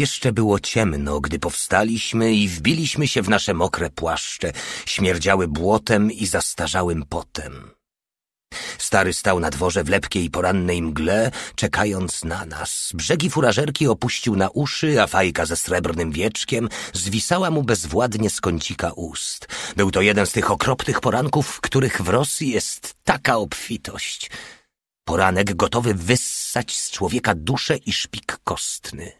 Jeszcze było ciemno, gdy powstaliśmy i wbiliśmy się w nasze mokre płaszcze, śmierdziały błotem i zastarzałym potem. Stary stał na dworze w lepkiej porannej mgle, czekając na nas. Brzegi furażerki opuścił na uszy, a fajka ze srebrnym wieczkiem zwisała mu bezwładnie z kącika ust. Był to jeden z tych okropnych poranków, w których w Rosji jest taka obfitość. Poranek gotowy wyssać z człowieka duszę i szpik kostny.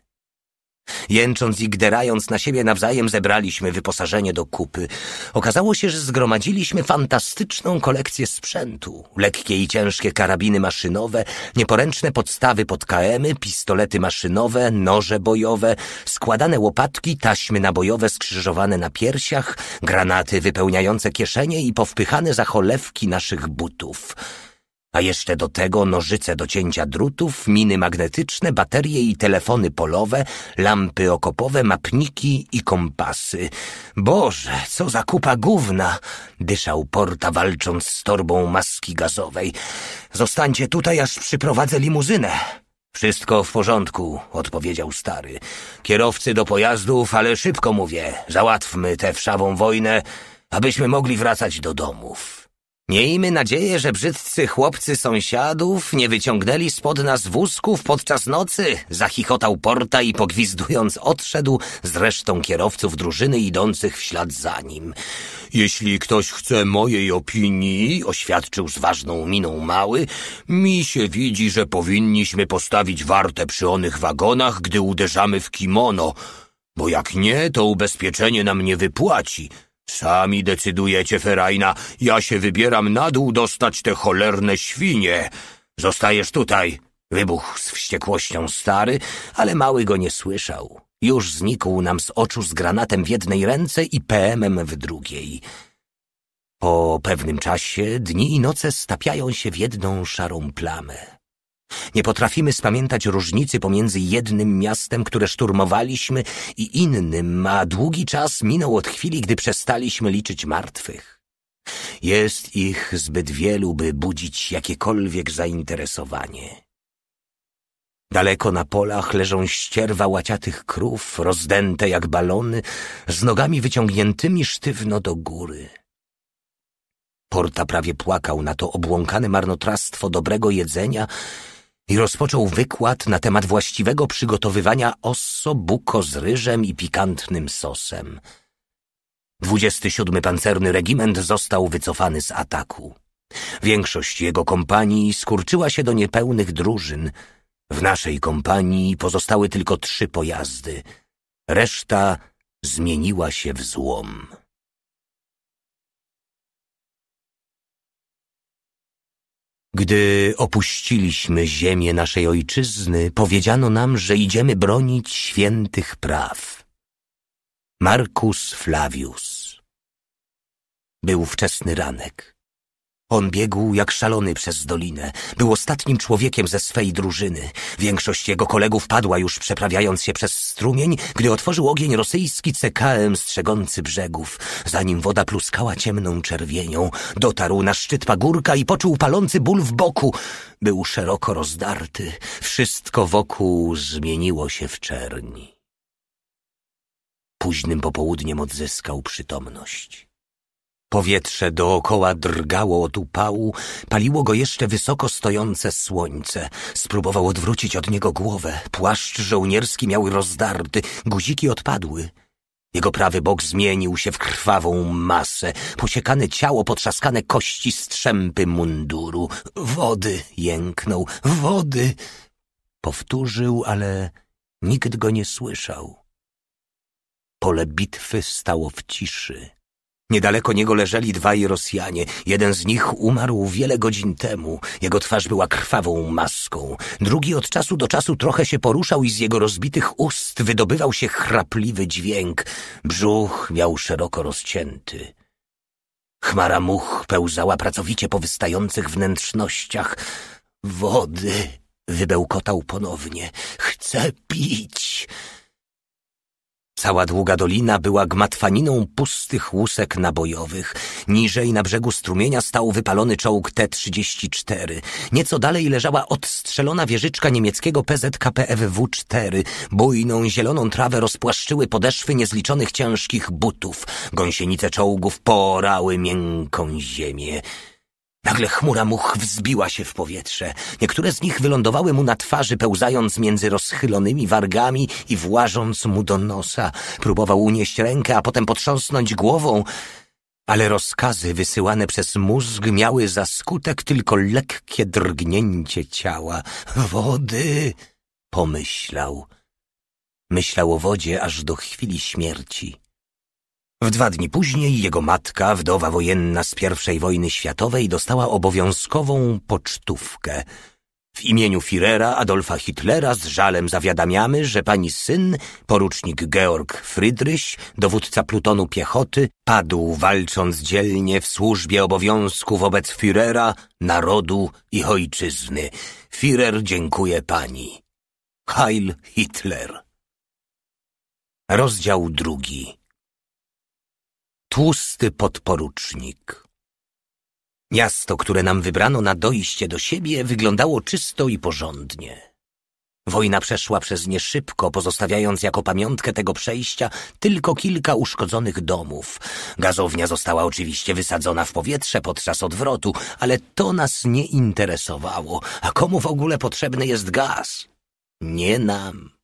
Jęcząc i gderając na siebie nawzajem zebraliśmy wyposażenie do kupy. Okazało się, że zgromadziliśmy fantastyczną kolekcję sprzętu. Lekkie i ciężkie karabiny maszynowe, nieporęczne podstawy pod KM-y, pistolety maszynowe, noże bojowe, składane łopatki, taśmy nabojowe skrzyżowane na piersiach, granaty wypełniające kieszenie i powpychane za cholewki naszych butów a jeszcze do tego nożyce do cięcia drutów, miny magnetyczne, baterie i telefony polowe, lampy okopowe, mapniki i kompasy. Boże, co za kupa gówna! dyszał Porta walcząc z torbą maski gazowej. Zostańcie tutaj, aż przyprowadzę limuzynę. Wszystko w porządku, odpowiedział stary. Kierowcy do pojazdów, ale szybko mówię. Załatwmy tę wszawą wojnę, abyśmy mogli wracać do domów. Miejmy nadzieję, że brzydcy chłopcy sąsiadów nie wyciągnęli spod nas wózków podczas nocy, zachichotał Porta i pogwizdując odszedł z resztą kierowców drużyny idących w ślad za nim. Jeśli ktoś chce mojej opinii, oświadczył z ważną miną mały, mi się widzi, że powinniśmy postawić wartę przy onych wagonach, gdy uderzamy w kimono, bo jak nie, to ubezpieczenie nam nie wypłaci. Sami decydujecie, Ferajna. Ja się wybieram na dół dostać te cholerne świnie. Zostajesz tutaj. Wybuchł z wściekłością stary, ale mały go nie słyszał. Już znikł nam z oczu z granatem w jednej ręce i PM-em w drugiej. Po pewnym czasie dni i noce stapiają się w jedną szarą plamę. Nie potrafimy spamiętać różnicy pomiędzy jednym miastem, które szturmowaliśmy, i innym, a długi czas minął od chwili, gdy przestaliśmy liczyć martwych. Jest ich zbyt wielu, by budzić jakiekolwiek zainteresowanie. Daleko na polach leżą ścierwa łaciatych krów, rozdęte jak balony, z nogami wyciągniętymi sztywno do góry. Porta prawie płakał na to obłąkane marnotrawstwo dobrego jedzenia i rozpoczął wykład na temat właściwego przygotowywania osso buko z ryżem i pikantnym sosem. 27 pancerny regiment został wycofany z ataku. Większość jego kompanii skurczyła się do niepełnych drużyn. W naszej kompanii pozostały tylko trzy pojazdy. Reszta zmieniła się w złom. Gdy opuściliśmy ziemię naszej ojczyzny, powiedziano nam, że idziemy bronić świętych praw. Markus Flavius. Był wczesny ranek. On biegł jak szalony przez dolinę. Był ostatnim człowiekiem ze swej drużyny. Większość jego kolegów padła już przeprawiając się przez strumień, gdy otworzył ogień rosyjski cekałem strzegący brzegów. Zanim woda pluskała ciemną czerwienią, dotarł na szczyt pagórka i poczuł palący ból w boku. Był szeroko rozdarty. Wszystko wokół zmieniło się w czerni. Późnym popołudniem odzyskał przytomność. Powietrze dookoła drgało od upału, paliło go jeszcze wysoko stojące słońce. Spróbował odwrócić od niego głowę. Płaszcz żołnierski miał rozdarty, guziki odpadły. Jego prawy bok zmienił się w krwawą masę, posiekane ciało, potrzaskane kości, strzępy munduru. Wody jęknął, wody! Powtórzył, ale nikt go nie słyszał. Pole bitwy stało w ciszy. Niedaleko niego leżeli dwaj Rosjanie. Jeden z nich umarł wiele godzin temu. Jego twarz była krwawą maską. Drugi od czasu do czasu trochę się poruszał i z jego rozbitych ust wydobywał się chrapliwy dźwięk. Brzuch miał szeroko rozcięty. Chmara much pełzała pracowicie po wystających wnętrznościach. Wody! Wybełkotał ponownie. Chcę pić! Cała długa dolina była gmatwaniną pustych łusek nabojowych. Niżej na brzegu strumienia stał wypalony czołg T-34. Nieco dalej leżała odstrzelona wieżyczka niemieckiego PZKPFW-4. Bujną, zieloną trawę rozpłaszczyły podeszwy niezliczonych ciężkich butów. Gąsienice czołgów porały miękką ziemię. Nagle chmura much wzbiła się w powietrze. Niektóre z nich wylądowały mu na twarzy, pełzając między rozchylonymi wargami i włażąc mu do nosa. Próbował unieść rękę, a potem potrząsnąć głową, ale rozkazy wysyłane przez mózg miały za skutek tylko lekkie drgnięcie ciała. Wody! pomyślał. Myślał o wodzie aż do chwili śmierci. W dwa dni później jego matka, wdowa wojenna z I wojny światowej, dostała obowiązkową pocztówkę. W imieniu Firera Adolfa Hitlera z żalem zawiadamiamy, że pani syn, porucznik Georg Frydryś, dowódca plutonu piechoty, padł walcząc dzielnie w służbie obowiązku wobec Firera, narodu i ojczyzny. Firer dziękuję pani. Heil Hitler. Rozdział drugi tłusty podporucznik. Miasto, które nam wybrano na dojście do siebie, wyglądało czysto i porządnie. Wojna przeszła przez nie szybko, pozostawiając jako pamiątkę tego przejścia tylko kilka uszkodzonych domów. Gazownia została oczywiście wysadzona w powietrze podczas odwrotu, ale to nas nie interesowało. A komu w ogóle potrzebny jest gaz? Nie nam.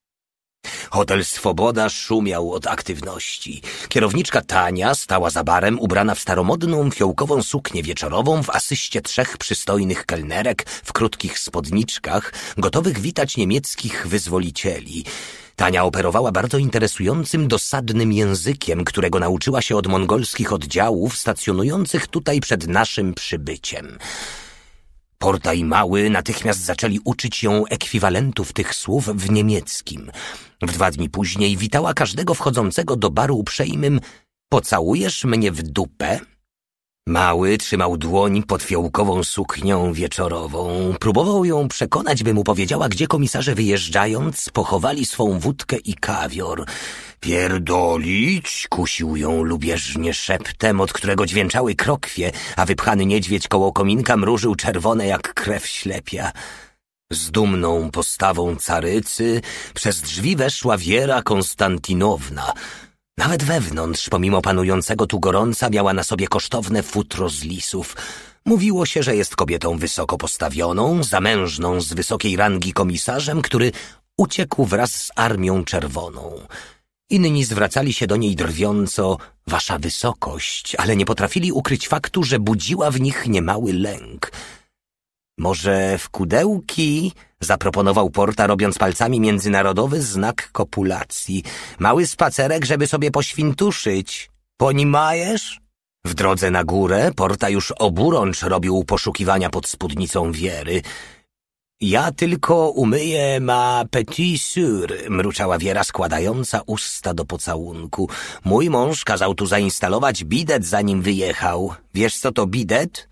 Hotel Swoboda szumiał od aktywności. Kierowniczka Tania stała za barem ubrana w staromodną fiołkową suknię wieczorową w asyście trzech przystojnych kelnerek w krótkich spodniczkach, gotowych witać niemieckich wyzwolicieli. Tania operowała bardzo interesującym, dosadnym językiem, którego nauczyła się od mongolskich oddziałów stacjonujących tutaj przed naszym przybyciem. Porta i Mały natychmiast zaczęli uczyć ją ekwiwalentów tych słów w niemieckim. Dwa dni później witała każdego wchodzącego do baru uprzejmym Pocałujesz mnie w dupę? Mały trzymał dłoń pod fiołkową suknią wieczorową. Próbował ją przekonać, by mu powiedziała, gdzie komisarze wyjeżdżając pochowali swą wódkę i kawior. Pierdolić? Kusił ją lubieżnie szeptem, od którego dźwięczały krokwie, a wypchany niedźwiedź koło kominka mrużył czerwone jak krew ślepia. Z dumną postawą carycy przez drzwi weszła Wiera Konstantinowna. Nawet wewnątrz, pomimo panującego tu gorąca, miała na sobie kosztowne futro z lisów. Mówiło się, że jest kobietą wysoko postawioną, zamężną z wysokiej rangi komisarzem, który uciekł wraz z Armią Czerwoną. Inni zwracali się do niej drwiąco Wasza wysokość, ale nie potrafili ukryć faktu, że budziła w nich niemały lęk – może w kudełki? Zaproponował Porta, robiąc palcami międzynarodowy znak kopulacji. Mały spacerek, żeby sobie poświntuszyć. Po nim majesz? W drodze na górę Porta już oburącz robił poszukiwania pod spódnicą Wiery. Ja tylko umyję ma petit sur, mruczała Wiera składająca usta do pocałunku. Mój mąż kazał tu zainstalować bidet, zanim wyjechał. Wiesz co to bidet?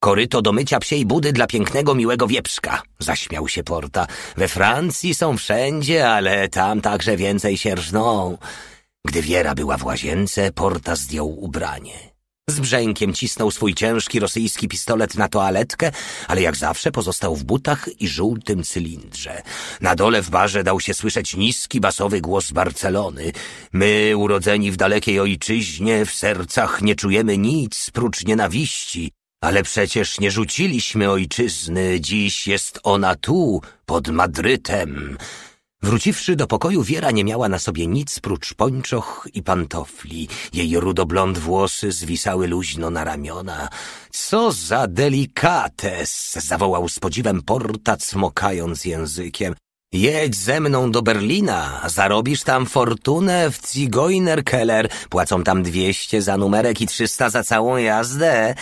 Koryto do mycia psiej budy dla pięknego, miłego wieprzka, zaśmiał się Porta. We Francji są wszędzie, ale tam także więcej sierżną. Gdy Wiera była w łazience, Porta zdjął ubranie. Z brzękiem cisnął swój ciężki rosyjski pistolet na toaletkę, ale jak zawsze pozostał w butach i żółtym cylindrze. Na dole w barze dał się słyszeć niski, basowy głos Barcelony. My, urodzeni w dalekiej ojczyźnie, w sercach nie czujemy nic prócz nienawiści. Ale przecież nie rzuciliśmy ojczyzny, dziś jest ona tu, pod Madrytem. Wróciwszy do pokoju, Wiera nie miała na sobie nic prócz pończoch i pantofli. Jej rudoblond włosy zwisały luźno na ramiona. Co za delikates! zawołał z podziwem Porta, cmokając językiem. Jedź ze mną do Berlina, zarobisz tam fortunę w Zigeuner Keller. Płacą tam dwieście za numerek i trzysta za całą jazdę.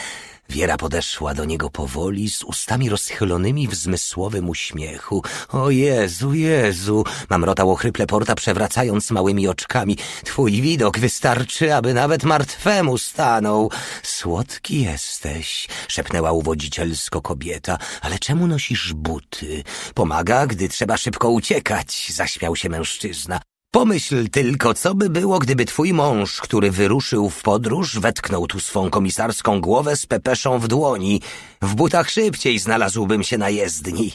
Wiera podeszła do niego powoli, z ustami rozchylonymi w zmysłowym uśmiechu. O Jezu, Jezu! Mamrotał ochryple porta, przewracając małymi oczkami. Twój widok wystarczy, aby nawet martwemu stanął. Słodki jesteś, szepnęła uwodzicielsko kobieta. Ale czemu nosisz buty? Pomaga, gdy trzeba szybko uciekać, zaśmiał się mężczyzna. Pomyśl tylko, co by było, gdyby twój mąż, który wyruszył w podróż, wetknął tu swą komisarską głowę z pepeszą w dłoni. W butach szybciej znalazłbym się na jezdni.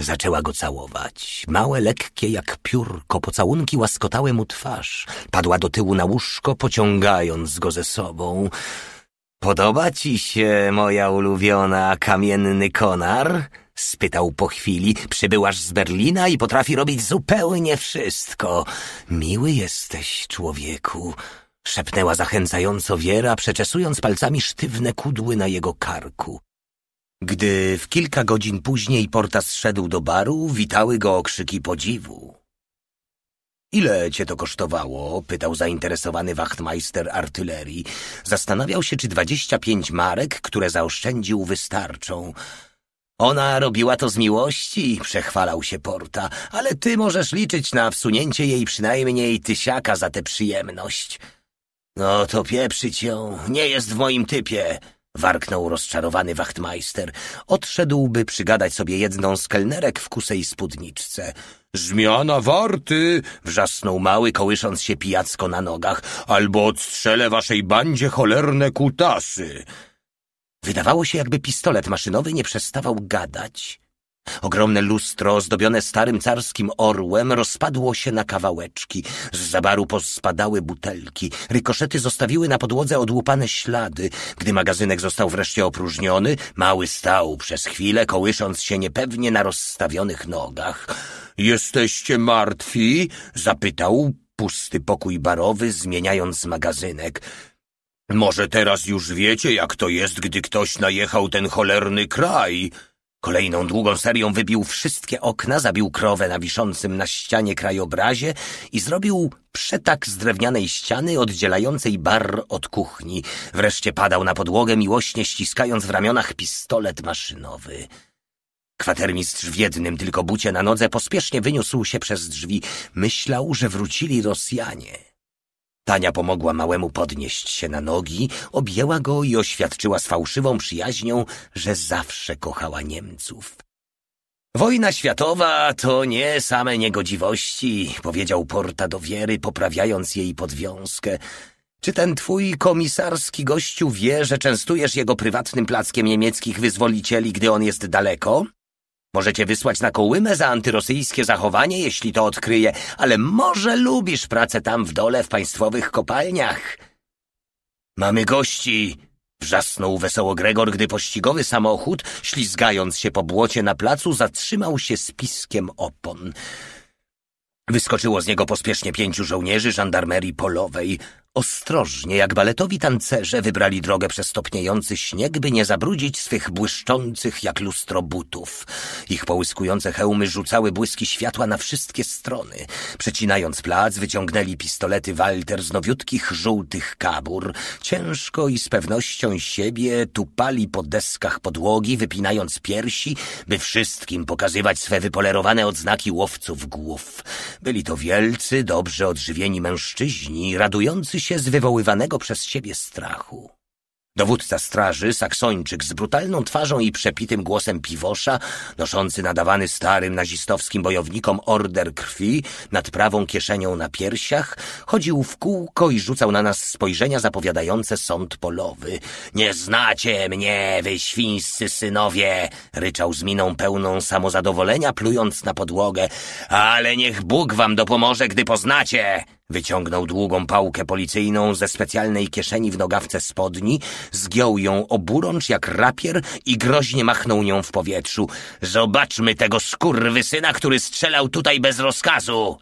Zaczęła go całować. Małe, lekkie jak piórko pocałunki łaskotały mu twarz. Padła do tyłu na łóżko, pociągając go ze sobą. Podoba ci się, moja ulubiona, kamienny konar? spytał po chwili. Przybyłaś z Berlina i potrafi robić zupełnie wszystko. Miły jesteś, człowieku. Szepnęła zachęcająco Wiera, przeczesując palcami sztywne kudły na jego karku. Gdy w kilka godzin później Portas szedł do baru, witały go okrzyki podziwu. Ile cię to kosztowało? pytał zainteresowany wachtmeister artylerii. Zastanawiał się, czy dwadzieścia pięć marek, które zaoszczędził, wystarczą. Ona robiła to z miłości, przechwalał się Porta, ale ty możesz liczyć na wsunięcie jej przynajmniej tysiaka za tę przyjemność. No to pieprzyć ją, nie jest w moim typie, warknął rozczarowany wachtmeister. Odszedłby przygadać sobie jedną z kelnerek w kusej spódniczce. Zmiana warty! wrzasnął mały, kołysząc się pijacko na nogach. Albo odstrzelę waszej bandzie cholerne kutasy. Wydawało się, jakby pistolet maszynowy nie przestawał gadać. Ogromne lustro, zdobione starym carskim orłem, rozpadło się na kawałeczki. Z zabaru pospadały butelki. Rykoszety zostawiły na podłodze odłupane ślady. Gdy magazynek został wreszcie opróżniony, mały stał przez chwilę, kołysząc się niepewnie na rozstawionych nogach. — Jesteście martwi? — zapytał pusty pokój barowy, zmieniając magazynek. Może teraz już wiecie, jak to jest, gdy ktoś najechał ten cholerny kraj. Kolejną długą serią wybił wszystkie okna, zabił krowę na wiszącym na ścianie krajobrazie i zrobił przetak z drewnianej ściany oddzielającej bar od kuchni. Wreszcie padał na podłogę, miłośnie ściskając w ramionach pistolet maszynowy. Kwatermistrz w jednym tylko bucie na nodze pospiesznie wyniósł się przez drzwi. Myślał, że wrócili Rosjanie. Tania pomogła małemu podnieść się na nogi, objęła go i oświadczyła z fałszywą przyjaźnią, że zawsze kochała Niemców. Wojna światowa to nie same niegodziwości, powiedział Porta do Wiery, poprawiając jej podwiązkę. Czy ten twój komisarski gościu wie, że częstujesz jego prywatnym plackiem niemieckich wyzwolicieli, gdy on jest daleko? Możecie wysłać na Kołymę za antyrosyjskie zachowanie, jeśli to odkryje, ale może lubisz pracę tam w dole w państwowych kopalniach. Mamy gości! Wrzasnął wesoło Gregor, gdy pościgowy samochód, ślizgając się po błocie na placu, zatrzymał się z piskiem opon. Wyskoczyło z niego pospiesznie pięciu żołnierzy żandarmerii polowej. Ostrożnie, jak baletowi tancerze, wybrali drogę przez topniejący śnieg, by nie zabrudzić swych błyszczących jak lustro butów. Ich połyskujące hełmy rzucały błyski światła na wszystkie strony. Przecinając plac, wyciągnęli pistolety Walter z nowiutkich żółtych kabur. Ciężko i z pewnością siebie tupali po deskach podłogi, wypinając piersi, by wszystkim pokazywać swe wypolerowane odznaki łowców głów. Byli to wielcy, dobrze odżywieni mężczyźni, radujący się z wywoływanego przez siebie strachu. Dowódca straży, saksończyk z brutalną twarzą i przepitym głosem piwosza, noszący nadawany starym nazistowskim bojownikom order krwi nad prawą kieszenią na piersiach, chodził w kółko i rzucał na nas spojrzenia zapowiadające sąd polowy. Nie znacie mnie, wy świńscy synowie! ryczał z miną pełną samozadowolenia, plując na podłogę. Ale niech Bóg wam dopomoże, gdy poznacie! Wyciągnął długą pałkę policyjną ze specjalnej kieszeni w nogawce spodni, zgiął ją oburącz jak rapier i groźnie machnął nią w powietrzu. Zobaczmy tego skurwysyna, który strzelał tutaj bez rozkazu!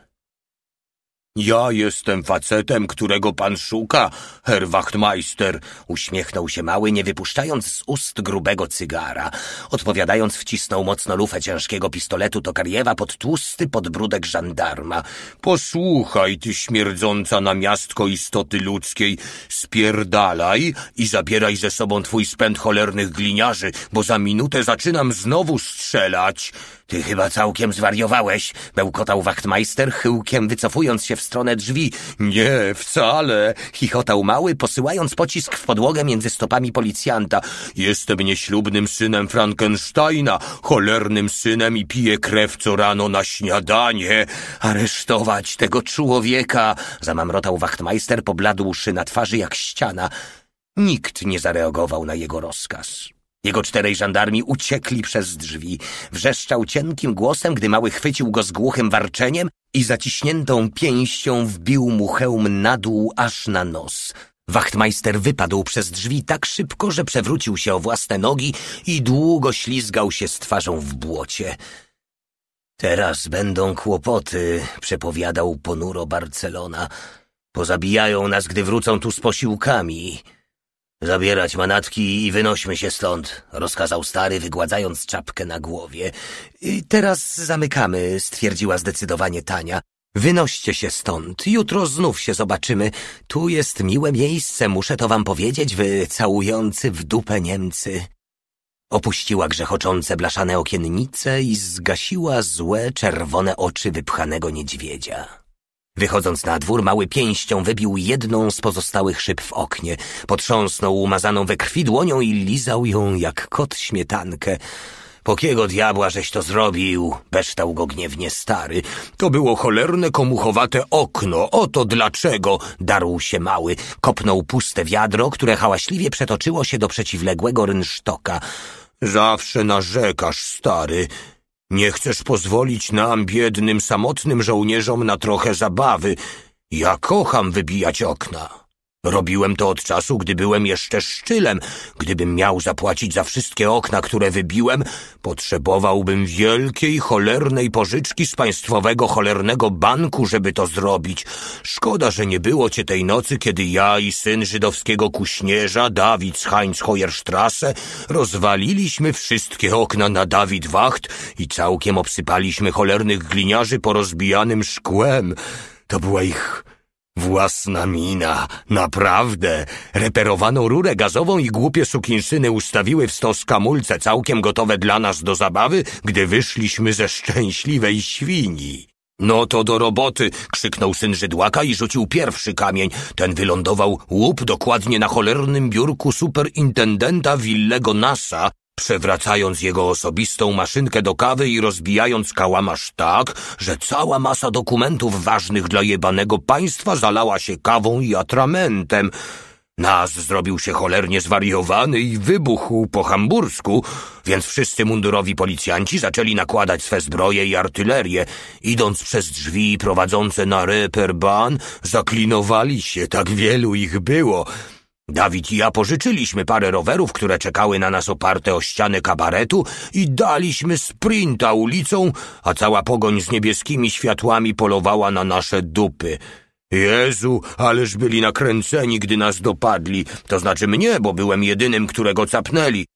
Ja jestem facetem, którego pan szuka, Herr Wachtmeister, uśmiechnął się mały, nie wypuszczając z ust grubego cygara. Odpowiadając, wcisnął mocno lufę ciężkiego pistoletu Tokariewa pod tłusty podbródek żandarma. Posłuchaj, ty śmierdząca na miastko istoty ludzkiej, spierdalaj i zabieraj ze sobą twój spęd cholernych gliniarzy, bo za minutę zaczynam znowu strzelać. Ty chyba całkiem zwariowałeś, bełkotał wachtmeister, chyłkiem wycofując się w stronę drzwi. Nie, wcale, chichotał mały, posyłając pocisk w podłogę między stopami policjanta. Jestem nieślubnym synem Frankensteina, cholernym synem i piję krew co rano na śniadanie. Aresztować tego człowieka, zamamrotał wachtmeister, pobladłszy na twarzy jak ściana. Nikt nie zareagował na jego rozkaz. Jego czterej żandarmi uciekli przez drzwi. Wrzeszczał cienkim głosem, gdy mały chwycił go z głuchym warczeniem i zaciśniętą pięścią wbił mu hełm na dół aż na nos. Wachtmeister wypadł przez drzwi tak szybko, że przewrócił się o własne nogi i długo ślizgał się z twarzą w błocie. Teraz będą kłopoty, przepowiadał ponuro Barcelona. Pozabijają nas, gdy wrócą tu z posiłkami. Zabierać manatki i wynośmy się stąd, rozkazał stary, wygładzając czapkę na głowie. Teraz zamykamy, stwierdziła zdecydowanie Tania. Wynoście się stąd, jutro znów się zobaczymy. Tu jest miłe miejsce, muszę to wam powiedzieć, wy całujący w dupę Niemcy. Opuściła grzechoczące blaszane okiennice i zgasiła złe, czerwone oczy wypchanego niedźwiedzia. Wychodząc na dwór, mały pięścią wybił jedną z pozostałych szyb w oknie. Potrząsnął umazaną we krwi dłonią i lizał ją jak kot śmietankę. Pokiego diabła żeś to zrobił? Beształ go gniewnie stary. To było cholerne komuchowate okno. Oto dlaczego, darł się mały. Kopnął puste wiadro, które hałaśliwie przetoczyło się do przeciwległego rynsztoka. Zawsze narzekasz, stary, nie chcesz pozwolić nam, biednym, samotnym żołnierzom, na trochę zabawy. Ja kocham wybijać okna. Robiłem to od czasu, gdy byłem jeszcze szczylem. Gdybym miał zapłacić za wszystkie okna, które wybiłem, potrzebowałbym wielkiej, cholernej pożyczki z państwowego cholernego banku, żeby to zrobić. Szkoda, że nie było cię tej nocy, kiedy ja i syn żydowskiego kuśnierza, Dawid z Heinz Hoyerstrasse, rozwaliliśmy wszystkie okna na Dawid Wacht i całkiem obsypaliśmy cholernych gliniarzy porozbijanym szkłem. To była ich Własna mina, naprawdę. Reperowano rurę gazową i głupie sukinszyny ustawiły w stos kamulce całkiem gotowe dla nas do zabawy, gdy wyszliśmy ze szczęśliwej świni. No to do roboty! krzyknął syn Żydłaka i rzucił pierwszy kamień. Ten wylądował łup dokładnie na cholernym biurku superintendenta Willego Nasa, przewracając jego osobistą maszynkę do kawy i rozbijając kałamarz tak, że cała masa dokumentów ważnych dla jebanego państwa zalała się kawą i atramentem. Nas zrobił się cholernie zwariowany i wybuchł po hambursku, więc wszyscy mundurowi policjanci zaczęli nakładać swe zbroje i artylerię. Idąc przez drzwi prowadzące na reperban, zaklinowali się, tak wielu ich było – Dawid i ja pożyczyliśmy parę rowerów, które czekały na nas oparte o ściany kabaretu i daliśmy sprinta ulicą, a cała pogoń z niebieskimi światłami polowała na nasze dupy. Jezu, ależ byli nakręceni, gdy nas dopadli, to znaczy mnie, bo byłem jedynym, którego capnęli.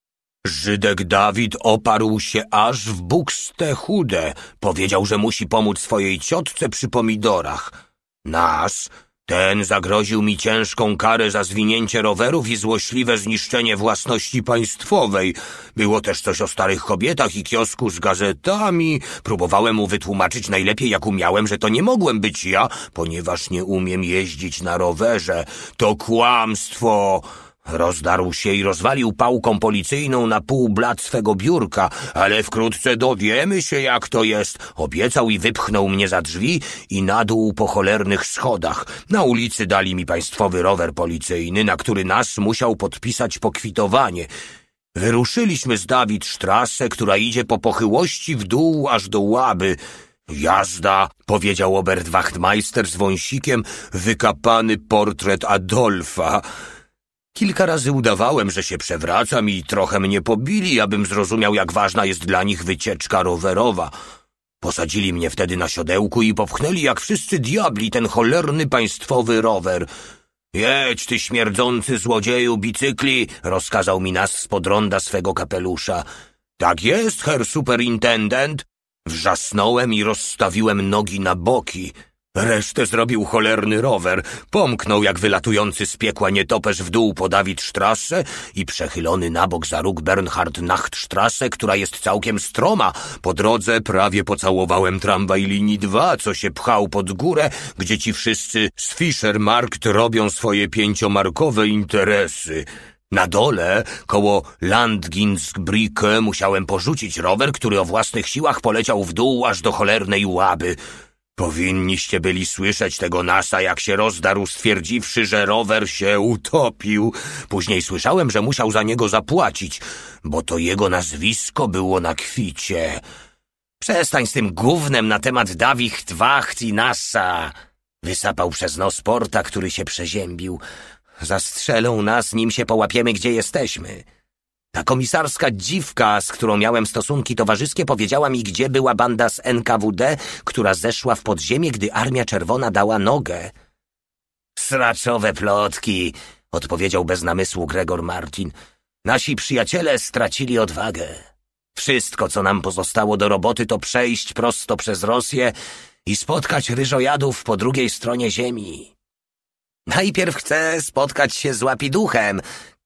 Żydek Dawid oparł się aż w buxte chude. Powiedział, że musi pomóc swojej ciotce przy pomidorach. Nas ten zagroził mi ciężką karę za zwinięcie rowerów i złośliwe zniszczenie własności państwowej. Było też coś o starych kobietach i kiosku z gazetami. Próbowałem mu wytłumaczyć najlepiej jak umiałem, że to nie mogłem być ja, ponieważ nie umiem jeździć na rowerze. To kłamstwo! Rozdarł się i rozwalił pałką policyjną na pół blat swego biurka, ale wkrótce dowiemy się, jak to jest. Obiecał i wypchnął mnie za drzwi i na dół po cholernych schodach. Na ulicy dali mi państwowy rower policyjny, na który nas musiał podpisać pokwitowanie. Wyruszyliśmy z Dawid sztrasę, która idzie po pochyłości w dół aż do łaby. Jazda, powiedział Obert Wachtmeister z wąsikiem, wykapany portret Adolfa. Kilka razy udawałem, że się przewracam i trochę mnie pobili, abym zrozumiał, jak ważna jest dla nich wycieczka rowerowa. Posadzili mnie wtedy na siodełku i popchnęli jak wszyscy diabli ten cholerny państwowy rower. Jedź, ty śmierdzący złodzieju bicykli, rozkazał mi nas spod ronda swego kapelusza. Tak jest, herr superintendent. Wrzasnąłem i rozstawiłem nogi na boki. Resztę zrobił cholerny rower. Pomknął jak wylatujący z piekła nietoperz w dół po Dawidstrasse i przechylony na bok za róg Bernhard Nachtstrasse, która jest całkiem stroma. Po drodze prawie pocałowałem tramwaj linii 2, co się pchał pod górę, gdzie ci wszyscy z Fischermarkt robią swoje pięciomarkowe interesy. Na dole, koło Landginsbrücke, musiałem porzucić rower, który o własnych siłach poleciał w dół aż do cholernej łaby. Powinniście byli słyszeć tego NASA, jak się rozdarł, stwierdziwszy, że rower się utopił. Później słyszałem, że musiał za niego zapłacić, bo to jego nazwisko było na kwicie. Przestań z tym gównem na temat Dawich Twacht i NASA. Wysapał przez nos porta, który się przeziębił. Zastrzelą nas, nim się połapiemy, gdzie jesteśmy. Ta komisarska dziwka, z którą miałem stosunki towarzyskie, powiedziała mi, gdzie była banda z NKWD, która zeszła w podziemie, gdy Armia Czerwona dała nogę. Sraczowe plotki, odpowiedział bez namysłu Gregor Martin. Nasi przyjaciele stracili odwagę. Wszystko, co nam pozostało do roboty, to przejść prosto przez Rosję i spotkać ryżojadów po drugiej stronie ziemi. Najpierw chcę spotkać się z łapiduchem,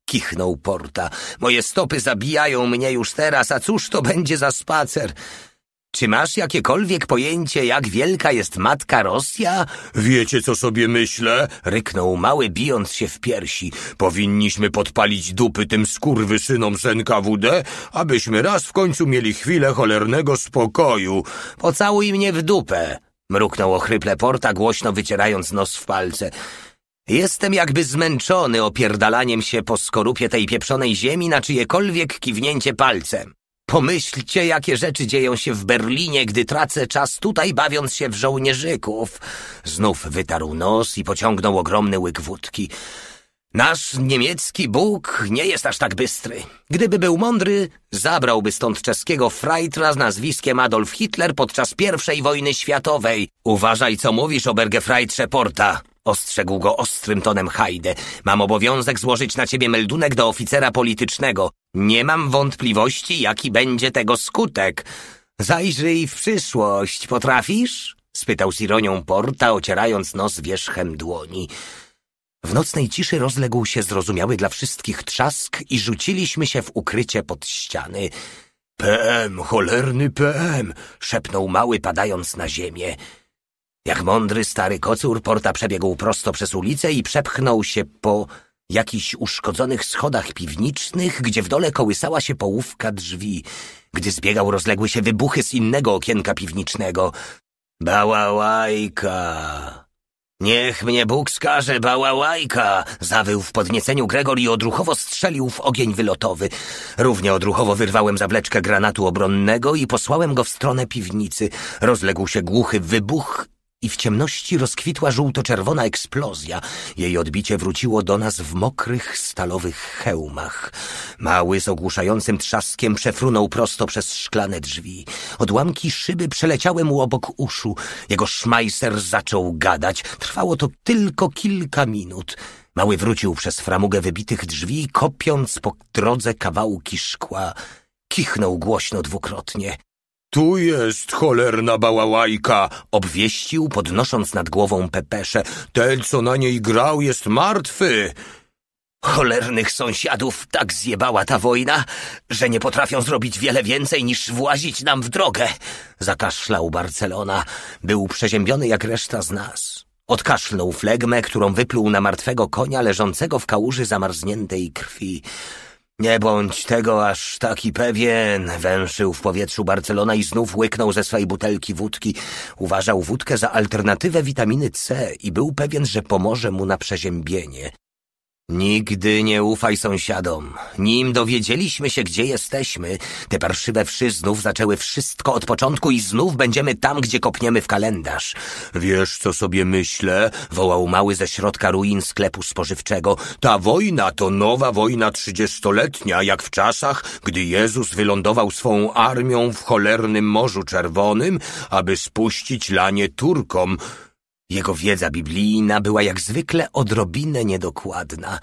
Kichnął Porta. Moje stopy zabijają mnie już teraz, a cóż to będzie za spacer? Czy masz jakiekolwiek pojęcie, jak wielka jest matka Rosja? Wiecie, co sobie myślę? Ryknął mały, bijąc się w piersi. Powinniśmy podpalić dupy tym skurwysynom z NKWD, abyśmy raz w końcu mieli chwilę cholernego spokoju. Pocałuj mnie w dupę! Mruknął ochryple Porta, głośno wycierając nos w palce. Jestem jakby zmęczony opierdalaniem się po skorupie tej pieprzonej ziemi na czyjekolwiek kiwnięcie palcem. Pomyślcie, jakie rzeczy dzieją się w Berlinie, gdy tracę czas tutaj, bawiąc się w żołnierzyków. Znów wytarł nos i pociągnął ogromny łyk wódki. Nasz niemiecki Bóg nie jest aż tak bystry. Gdyby był mądry, zabrałby stąd czeskiego frajtra z nazwiskiem Adolf Hitler podczas I wojny światowej. Uważaj, co mówisz, o Obergefrajtrze Porta. Ostrzegł go ostrym tonem Hajde. Mam obowiązek złożyć na ciebie meldunek do oficera politycznego. Nie mam wątpliwości, jaki będzie tego skutek. Zajrzyj w przyszłość, potrafisz? Spytał z ironią Porta, ocierając nos wierzchem dłoni. W nocnej ciszy rozległ się zrozumiały dla wszystkich trzask i rzuciliśmy się w ukrycie pod ściany. PM, cholerny PM! szepnął mały, padając na ziemię. Jak mądry stary kocur, Porta przebiegł prosto przez ulicę i przepchnął się po jakichś uszkodzonych schodach piwniczych, gdzie w dole kołysała się połówka drzwi. Gdy zbiegał, rozległy się wybuchy z innego okienka piwnicznego. Bałałajka! Niech mnie Bóg skaże, bałałajka! Zawył w podnieceniu Gregor i odruchowo strzelił w ogień wylotowy. Równie odruchowo wyrwałem zawleczkę granatu obronnego i posłałem go w stronę piwnicy. Rozległ się głuchy wybuch i w ciemności rozkwitła żółto-czerwona eksplozja. Jej odbicie wróciło do nas w mokrych, stalowych hełmach. Mały z ogłuszającym trzaskiem przefrunął prosto przez szklane drzwi. Odłamki szyby przeleciały mu obok uszu. Jego szmajser zaczął gadać. Trwało to tylko kilka minut. Mały wrócił przez framugę wybitych drzwi, kopiąc po drodze kawałki szkła. Kichnął głośno dwukrotnie. Tu jest cholerna bałałajka, obwieścił, podnosząc nad głową pepesze. Ten, co na niej grał, jest martwy. Cholernych sąsiadów tak zjebała ta wojna, że nie potrafią zrobić wiele więcej niż włazić nam w drogę. Zakaszlał Barcelona. Był przeziębiony jak reszta z nas. Odkaszlnął flegmę, którą wypluł na martwego konia leżącego w kałuży zamarzniętej krwi. Nie bądź tego aż taki pewien, węszył w powietrzu Barcelona i znów łyknął ze swej butelki wódki. Uważał wódkę za alternatywę witaminy C i był pewien, że pomoże mu na przeziębienie. Nigdy nie ufaj sąsiadom. Nim dowiedzieliśmy się, gdzie jesteśmy, te parszywe wszy znów zaczęły wszystko od początku i znów będziemy tam, gdzie kopniemy w kalendarz. Wiesz, co sobie myślę? Wołał mały ze środka ruin sklepu spożywczego. Ta wojna to nowa wojna trzydziestoletnia, jak w czasach, gdy Jezus wylądował swą armią w cholernym Morzu Czerwonym, aby spuścić lanie Turkom. Jego wiedza biblijna była jak zwykle odrobinę niedokładna.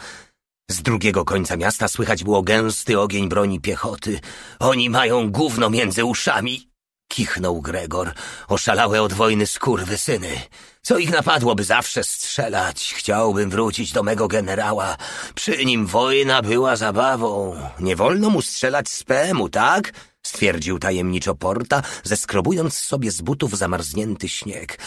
Z drugiego końca miasta słychać było gęsty ogień broni piechoty. Oni mają gówno między uszami! Kichnął Gregor, oszalałe od wojny skurwy syny. Co ich napadłoby zawsze strzelać? Chciałbym wrócić do mego generała. Przy nim wojna była zabawą. Nie wolno mu strzelać z PM-u, tak? stwierdził tajemniczo Porta, zeskrobując sobie z butów zamarznięty śnieg.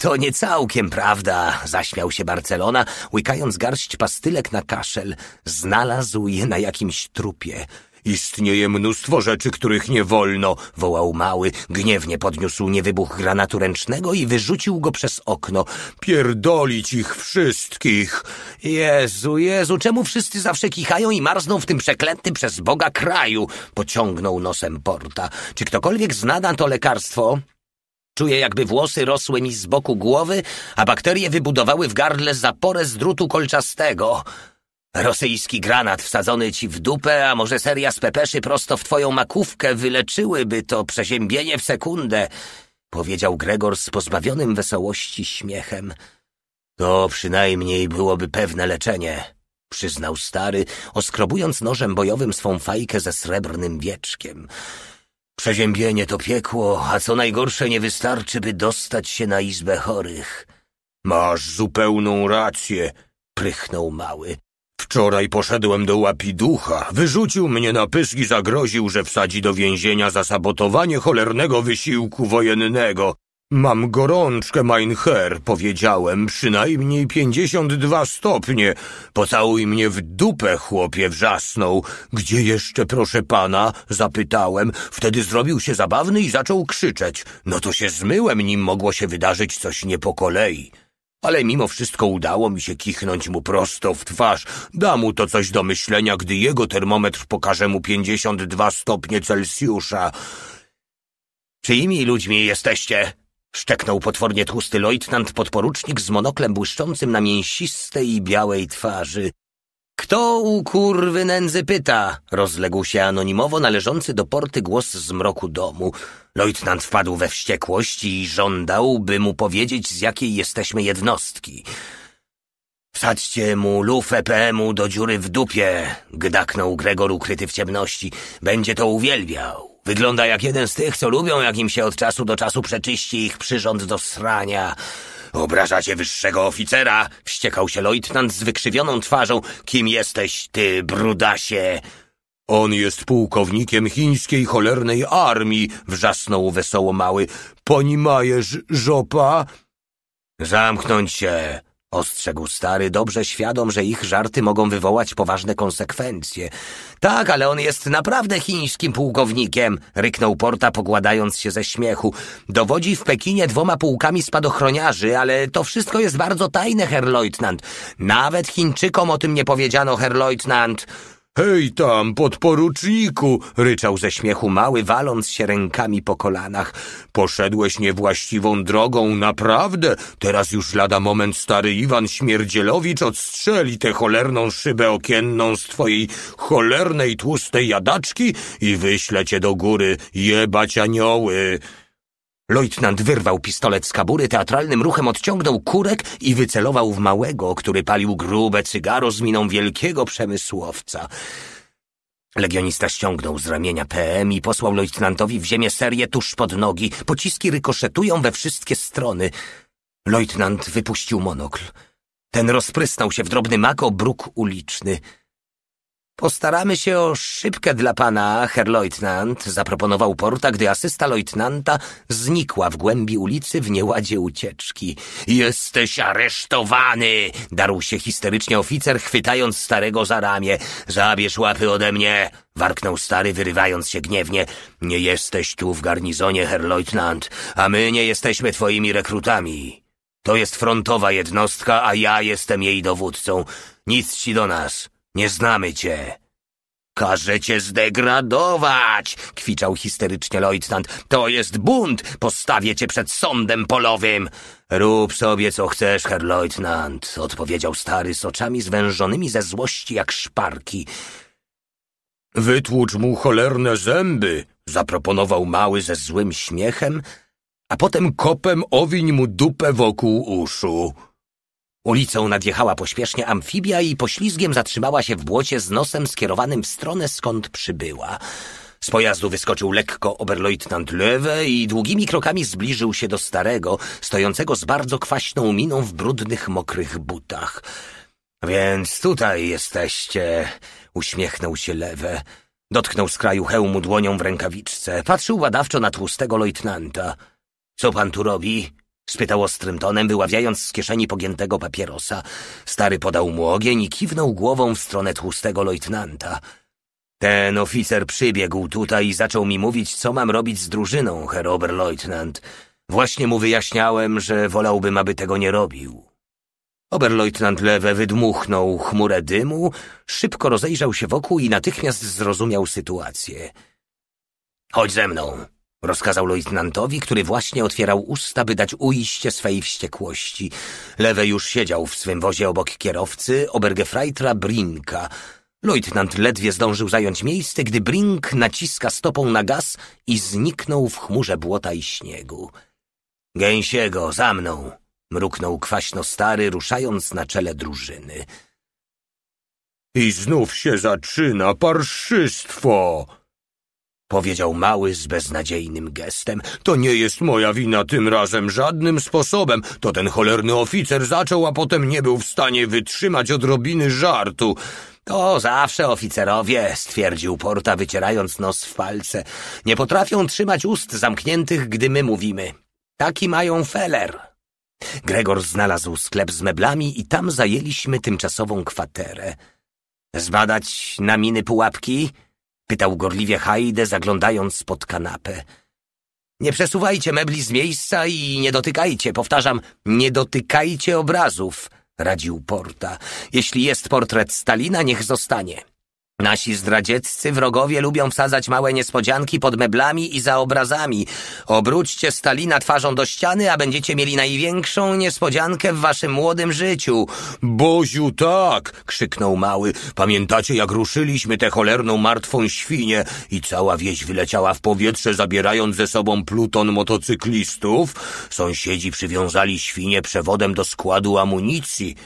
To nie całkiem prawda, zaśmiał się Barcelona, łykając garść pastylek na kaszel. Znalazł je na jakimś trupie. Istnieje mnóstwo rzeczy, których nie wolno, wołał mały. Gniewnie podniósł niewybuch granatu ręcznego i wyrzucił go przez okno. Pierdolić ich wszystkich. Jezu, Jezu, czemu wszyscy zawsze kichają i marzną w tym przeklętym przez Boga kraju? Pociągnął nosem porta. Czy ktokolwiek zna to lekarstwo? Czuję, jakby włosy rosły mi z boku głowy, a bakterie wybudowały w gardle zaporę z drutu kolczastego. Rosyjski granat wsadzony ci w dupę, a może seria z pepeszy prosto w twoją makówkę wyleczyłyby to przeziębienie w sekundę, powiedział Gregor z pozbawionym wesołości śmiechem. To przynajmniej byłoby pewne leczenie, przyznał stary, oskrobując nożem bojowym swą fajkę ze srebrnym wieczkiem. Przeziębienie to piekło, a co najgorsze nie wystarczy, by dostać się na izbę chorych. Masz zupełną rację, prychnął mały. Wczoraj poszedłem do łapiducha, wyrzucił mnie na pysk i zagroził, że wsadzi do więzienia za sabotowanie cholernego wysiłku wojennego. Mam gorączkę, mein Herr, powiedziałem, przynajmniej pięćdziesiąt dwa stopnie. Pocałuj mnie w dupę, chłopie, wrzasnął. Gdzie jeszcze, proszę pana? Zapytałem. Wtedy zrobił się zabawny i zaczął krzyczeć. No to się zmyłem, nim mogło się wydarzyć coś nie po kolei. Ale mimo wszystko udało mi się kichnąć mu prosto w twarz. Da mu to coś do myślenia, gdy jego termometr pokaże mu 52 stopnie Celsjusza. Czyimi ludźmi jesteście? Szczeknął potwornie tłusty lojtnant podporucznik z monoklem błyszczącym na mięsistej i białej twarzy. Kto u kurwy nędzy pyta? Rozległ się anonimowo należący do porty głos z mroku domu. Lojtnant wpadł we wściekłość i żądał, by mu powiedzieć, z jakiej jesteśmy jednostki. Wsadźcie mu lufę PM-u do dziury w dupie, gdaknął Gregor ukryty w ciemności. Będzie to uwielbiał. Wygląda jak jeden z tych, co lubią, jak im się od czasu do czasu przeczyści ich przyrząd do srania. Obrażacie wyższego oficera! Wściekał się lejtnant z wykrzywioną twarzą. Kim jesteś, ty brudasie? On jest pułkownikiem chińskiej cholernej armii, wrzasnął wesoło mały. Pani Majerz, żopa? Zamknąć się! Ostrzegł stary, dobrze świadom, że ich żarty mogą wywołać poważne konsekwencje. Tak, ale on jest naprawdę chińskim pułkownikiem, ryknął Porta, pogładając się ze śmiechu. Dowodzi w Pekinie dwoma pułkami spadochroniarzy, ale to wszystko jest bardzo tajne, herr Leutnant. Nawet Chińczykom o tym nie powiedziano, herr Leutnant. Hej tam, podporuczniku! ryczał ze śmiechu mały, waląc się rękami po kolanach. Poszedłeś niewłaściwą drogą, naprawdę! Teraz już lada moment stary Iwan Śmierdzielowicz odstrzeli tę cholerną szybę okienną z twojej cholernej tłustej jadaczki i wyśle cię do góry jebać anioły. Lojtnant wyrwał pistolet z kabury, teatralnym ruchem odciągnął kurek i wycelował w małego, który palił grube cygaro z miną wielkiego przemysłowca. Legionista ściągnął z ramienia PM i posłał lojtnantowi w ziemię serię tuż pod nogi. Pociski rykoszetują we wszystkie strony. Lojtnant wypuścił monokl. Ten rozprysnął się w drobny mak o bruk uliczny. Postaramy się o szybkę dla pana, herr Leutnant, zaproponował Porta, gdy asysta Leutnanta znikła w głębi ulicy w nieładzie ucieczki. Jesteś aresztowany! darł się histerycznie oficer, chwytając starego za ramię. Zabierz łapy ode mnie! warknął stary, wyrywając się gniewnie. Nie jesteś tu w garnizonie, herr Leutnant, a my nie jesteśmy twoimi rekrutami. To jest frontowa jednostka, a ja jestem jej dowódcą. Nic ci do nas. Nie znamy cię. Każę cię zdegradować, kwiczał histerycznie lojtnant. To jest bunt, postawię cię przed sądem polowym. Rób sobie co chcesz, herr lojtnant, odpowiedział stary z oczami zwężonymi ze złości jak szparki. Wytłucz mu cholerne zęby, zaproponował mały ze złym śmiechem, a potem kopem owiń mu dupę wokół uszu. Ulicą nadjechała pośpiesznie amfibia i poślizgiem zatrzymała się w błocie z nosem skierowanym w stronę, skąd przybyła. Z pojazdu wyskoczył lekko oberleutnant Löwe i długimi krokami zbliżył się do starego, stojącego z bardzo kwaśną miną w brudnych, mokrych butach. Więc tutaj jesteście, uśmiechnął się Lewe. Dotknął skraju hełmu dłonią w rękawiczce. Patrzył badawczo na tłustego lejtnanta. Co pan tu robi? spytał ostrym tonem, wyławiając z kieszeni pogiętego papierosa. Stary podał mu ogień i kiwnął głową w stronę tłustego lejtnanta. Ten oficer przybiegł tutaj i zaczął mi mówić, co mam robić z drużyną, herr Oberleutnant. Właśnie mu wyjaśniałem, że wolałbym, aby tego nie robił. Oberleutnant Lewe wydmuchnął chmurę dymu, szybko rozejrzał się wokół i natychmiast zrozumiał sytuację. Chodź ze mną, rozkazał lejtnantowi, który właśnie otwierał usta, by dać ujście swej wściekłości. Lewe już siedział w swym wozie obok kierowcy, obergefreitra Brinka. Lejtnant ledwie zdążył zająć miejsce, gdy Brink naciska stopą na gaz i zniknął w chmurze błota i śniegu. Gęsiego, za mną! mruknął kwaśno stary, ruszając na czele drużyny. I znów się zaczyna parszystwo! Powiedział mały z beznadziejnym gestem. To nie jest moja wina tym razem żadnym sposobem. To ten cholerny oficer zaczął, a potem nie był w stanie wytrzymać odrobiny żartu. To zawsze oficerowie, stwierdził Porta, wycierając nos w palce. Nie potrafią trzymać ust zamkniętych, gdy my mówimy. Taki mają feler. Gregor znalazł sklep z meblami i tam zajęliśmy tymczasową kwaterę. Zbadać na miny pułapki? Pytał gorliwie Hajdę, zaglądając pod kanapę. Nie przesuwajcie mebli z miejsca i nie dotykajcie, powtarzam, nie dotykajcie obrazów, radził Porta. Jeśli jest portret Stalina, niech zostanie. Nasi zdradzieccy wrogowie lubią wsadzać małe niespodzianki pod meblami i za obrazami. Obróćcie Stalina twarzą do ściany, a będziecie mieli największą niespodziankę w waszym młodym życiu. Boziu, tak! krzyknął mały. Pamiętacie, jak ruszyliśmy tę cholerną martwą świnię i cała wieś wyleciała w powietrze, zabierając ze sobą pluton motocyklistów? Sąsiedzi przywiązali świnię przewodem do składu amunicji.